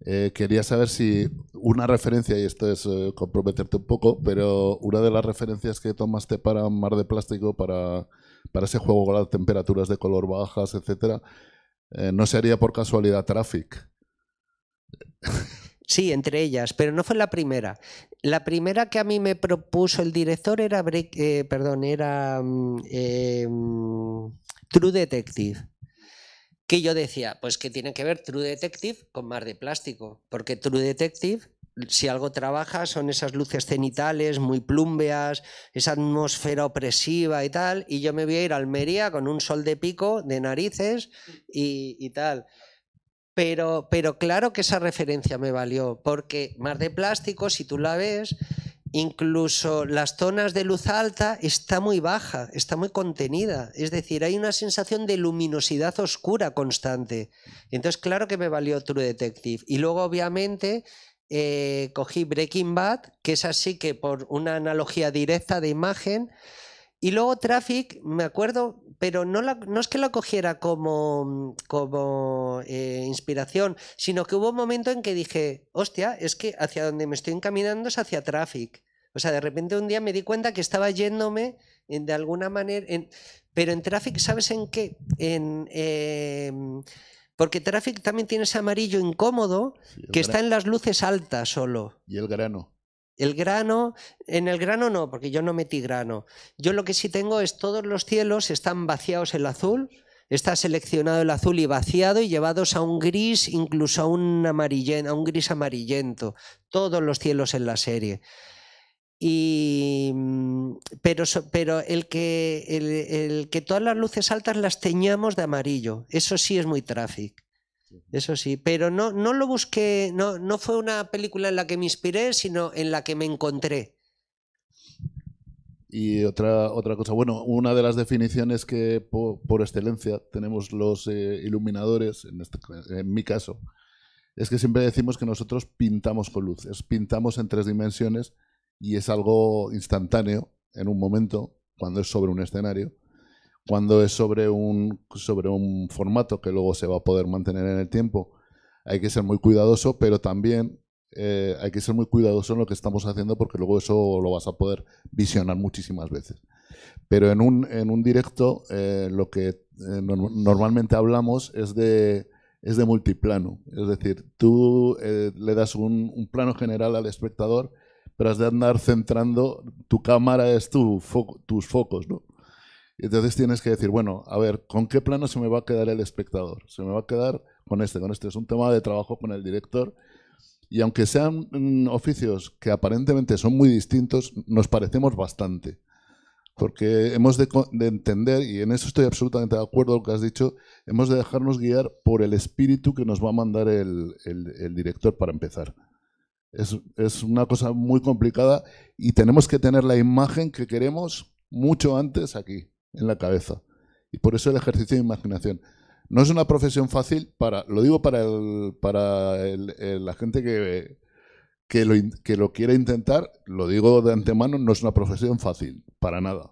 eh, quería saber si una referencia, y esto es eh, comprometerte un poco, pero una de las referencias que tomaste para Mar de Plástico, para, ese juego con las temperaturas de color bajas, etcétera, eh, ¿no no haría por casualidad Traffic. Sí, entre ellas, pero no fue la primera. La primera que a mí me propuso el director era, perdón, era mm, mm, True Detective que yo decía, pues que tiene que ver True Detective con Mar de Plástico, porque True Detective, si algo trabaja, son esas luces cenitales muy plumbeas, esa atmósfera opresiva y tal, y yo me voy a ir a Almería con un sol de pico, de narices y, tal. Pero, pero claro que esa referencia me valió, porque Mar de Plástico, si tú la ves, incluso las zonas de luz alta está muy baja, está muy contenida. Es decir, hay una sensación de luminosidad oscura constante. Entonces, claro que me valió True Detective. Y luego, obviamente, eh, cogí Breaking Bad, que es así que por una analogía directa de imagen, y luego Traffic, me acuerdo, pero no, no es que lo cogiera como, como eh, inspiración, sino que hubo un momento en que dije, hostia, es que hacia donde me estoy encaminando es hacia Traffic. O sea, de repente un día me di cuenta que estaba yéndome de alguna manera, en, pero en Traffic, ¿sabes en qué? En... Eh, porque Traffic también tiene ese amarillo incómodo que está en las luces altas solo. Y el grano. El grano, en el grano no, porque yo no metí grano. Yo lo que sí tengo es todos los cielos están vaciados el azul, está seleccionado el azul y vaciado y llevados a un gris, incluso a un, un gris amarillento. Todos los cielos en la serie. Mm, pero, el, que, que todas las luces altas las teñamos de amarillo, eso sí es muy tráfico. Eso sí, pero no, no lo busqué, no, no fue una película en la que me inspiré, sino en la que me encontré. Y otra, otra cosa, bueno, una de las definiciones que por, excelencia tenemos los eh, iluminadores, en, este en, mi caso, es que siempre decimos que nosotros pintamos con luces, pintamos en tres dimensiones y es algo instantáneo, en un momento, cuando es sobre un escenario, cuando es sobre un, sobre un formato que luego se va a poder mantener en el tiempo, hay que ser muy cuidadoso, pero también eh, hay que ser muy cuidadoso en lo que estamos haciendo porque luego eso lo vas a poder visionar muchísimas veces. Pero en un, en un directo eh, lo que eh, normalmente hablamos es de, es de multiplano, es decir, tú le das un, plano general al espectador, pero has de andar centrando, tu cámara es tu tus focos, ¿no? Y Entonces tienes que decir, bueno, a ver, ¿con qué plano se me va a quedar el espectador? Se me va a quedar con este, con este. Es un tema de trabajo con el director. Y aunque sean mm, oficios que aparentemente son muy distintos, nos parecemos bastante. Porque hemos de, entender, y en eso estoy absolutamente de acuerdo con lo que has dicho, hemos de dejarnos guiar por el espíritu que nos va a mandar el, director para empezar. es, una cosa muy complicada y tenemos que tener la imagen que queremos mucho antes aquí en la cabeza. Y por eso el ejercicio de imaginación. No es una profesión fácil para, lo digo para, el, para la gente que, que lo, que lo quiera intentar, lo digo de antemano, no es una profesión fácil, para nada.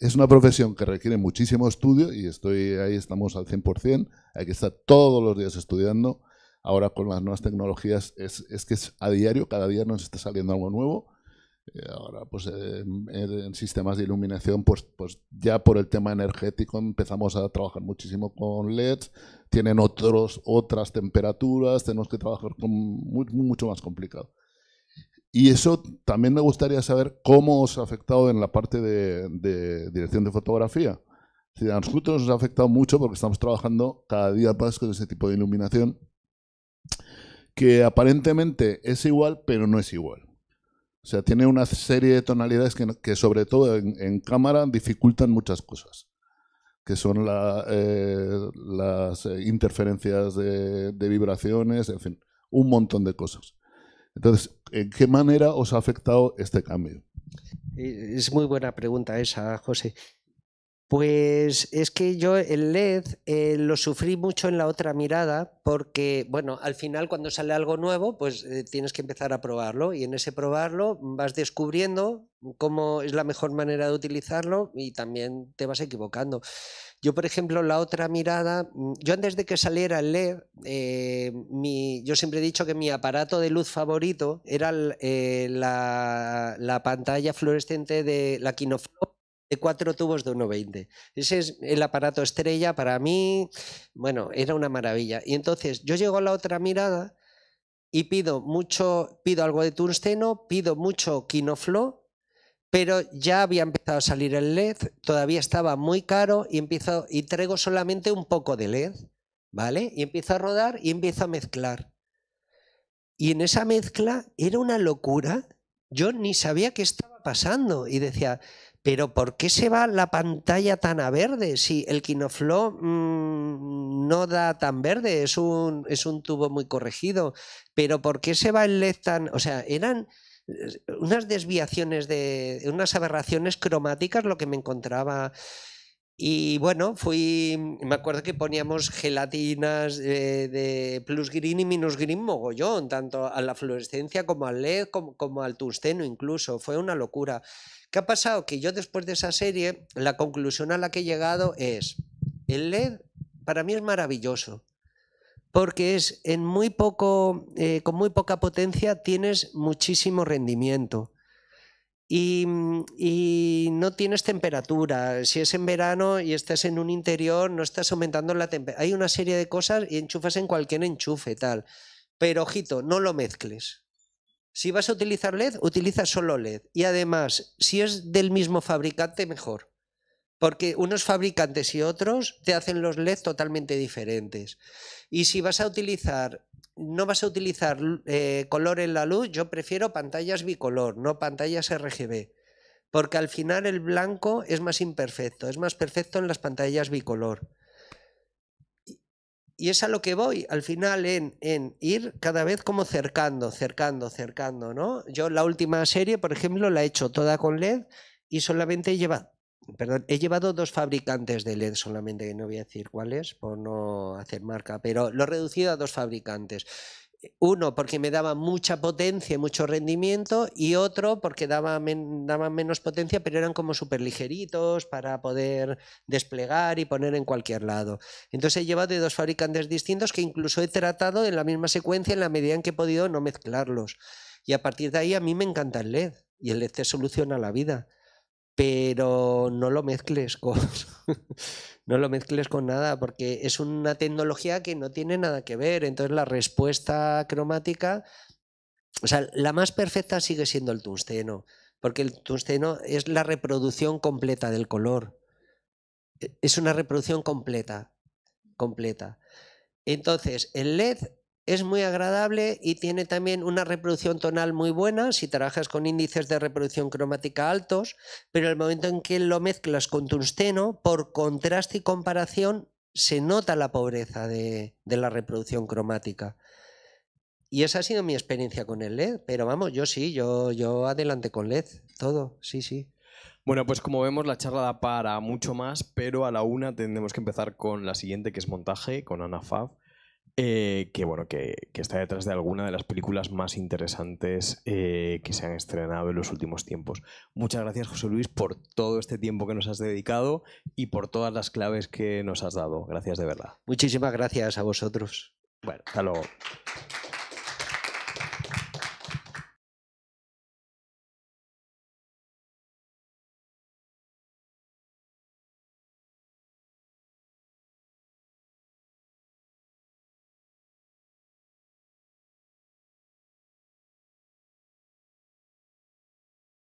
Es una profesión que requiere muchísimo estudio y estoy ahí estamos al 100%, hay que estar todos los días estudiando. Ahora con las nuevas tecnologías es, es que es a diario, cada día nos está saliendo algo nuevo ahora pues en sistemas de iluminación pues, pues ya por el tema energético empezamos a trabajar muchísimo con LEDs, tienen otros, otras temperaturas, tenemos que trabajar con mucho más complicado. Y eso también me gustaría saber cómo os ha afectado en la parte de, dirección de fotografía. Si a nosotros nos ha afectado mucho porque estamos trabajando cada día más con ese tipo de iluminación que aparentemente es igual, pero no es igual. O sea, tiene una serie de tonalidades que, sobre todo en, cámara dificultan muchas cosas, que son eh, las eh, interferencias de, de vibraciones, en fin, un montón de cosas. Entonces, ¿en qué manera os ha afectado este cambio? Eh, es muy buena pregunta esa, José. Pues es que yo el LED eh, lo sufrí mucho en la otra mirada porque, bueno, al final cuando sale algo nuevo, pues eh, tienes que empezar a probarlo y en ese probarlo vas descubriendo cómo es la mejor manera de utilizarlo y también te vas equivocando. Yo, por ejemplo, la otra mirada, mm, yo antes de que saliera el LED, eh, yo siempre he dicho que mi aparato de luz favorito era la, pantalla fluorescente de la Kinoflow de cuatro tubos de 1,20. Ese es el aparato estrella para mí, bueno, era una maravilla. Y entonces yo llego a la otra mirada y pido mucho, pido algo de tungsteno, pido mucho quinoflo, pero ya había empezado a salir el LED, todavía estaba muy caro y empiezo y traigo solamente un poco de LED, ¿vale? Y empiezo a rodar y empiezo a mezclar. Y en esa mezcla era una locura. Yo ni sabía qué estaba pasando y decía, pero ¿por qué se va la pantalla tan a verde? Si el Kinoflow mm, no da tan verde, es un, es un tubo muy corregido. Pero ¿por qué se va el LED tan...? O sea, eran eh, unas desviaciones de... unas aberraciones cromáticas lo que me encontraba... Y bueno, fui. Me acuerdo que poníamos gelatinas eh, de, plus green y minus green mogollón, tanto a la fluorescencia como al LED, como, al tungsteno, incluso. Fue una locura. ¿Qué ha pasado? Que yo después de esa serie, la conclusión a la que he llegado es, el LED para mí es maravilloso, porque es en muy poco, eh, con muy poca potencia tienes muchísimo rendimiento. Y, no tienes temperatura. Si es en verano y estás en un interior, no estás aumentando la temperatura. Hay una serie de cosas y enchufas en cualquier enchufe, tal. Pero ojito, no lo mezcles. Si vas a utilizar LED, utiliza solo LED. Y además, si es del mismo fabricante, mejor. Porque unos fabricantes y otros te hacen los LED totalmente diferentes. Y si vas a utilizar, no vas a utilizar eh, color en la luz, yo prefiero pantallas bicolor, no pantallas RGB. Porque al final el blanco es más imperfecto, es más perfecto en las pantallas bicolor y es a lo que voy al final en, en, ir cada vez como cercando, cercando, cercando, ¿no? Yo la última serie, por ejemplo, la he hecho toda con LED y solamente he llevado, perdón, he llevado dos fabricantes de LED solamente, que no voy a decir cuáles por no hacer marca, pero lo he reducido a dos fabricantes uno porque me daba mucha potencia y mucho rendimiento y otro porque daba, menos potencia pero eran como súper ligeritos para poder desplegar y poner en cualquier lado. Entonces he llevado de dos fabricantes distintos que incluso he tratado en la misma secuencia en la medida en que he podido no mezclarlos. Y a partir de ahí a mí me encanta el LED y el LED te soluciona la vida pero no lo mezcles con no lo mezcles con nada porque es una tecnología que no tiene nada que ver, entonces la respuesta cromática o sea, la más perfecta sigue siendo el tungsteno, porque el tungsteno es la reproducción completa del color. E, es una reproducción completa, completa. Entonces, el LED es muy agradable y tiene también una reproducción tonal muy buena si trabajas con índices de reproducción cromática altos, pero el momento en que lo mezclas con tungsteno, por contraste y comparación, se nota la pobreza de, la reproducción cromática. Y esa ha sido mi experiencia con el LED, pero vamos, yo sí, yo, yo adelante con LED, todo, sí, sí. Bueno, pues como vemos, la charla da para mucho más, pero a la una tendremos que empezar con la siguiente, que es montaje, con Ana eh, que bueno, que, está detrás de alguna de las películas más interesantes eh, que se han estrenado en los últimos tiempos. Muchas gracias, José Luis, por todo este tiempo que nos has dedicado y por todas las claves que nos has dado. Gracias de verdad. Muchísimas gracias a vosotros. Bueno, hasta luego.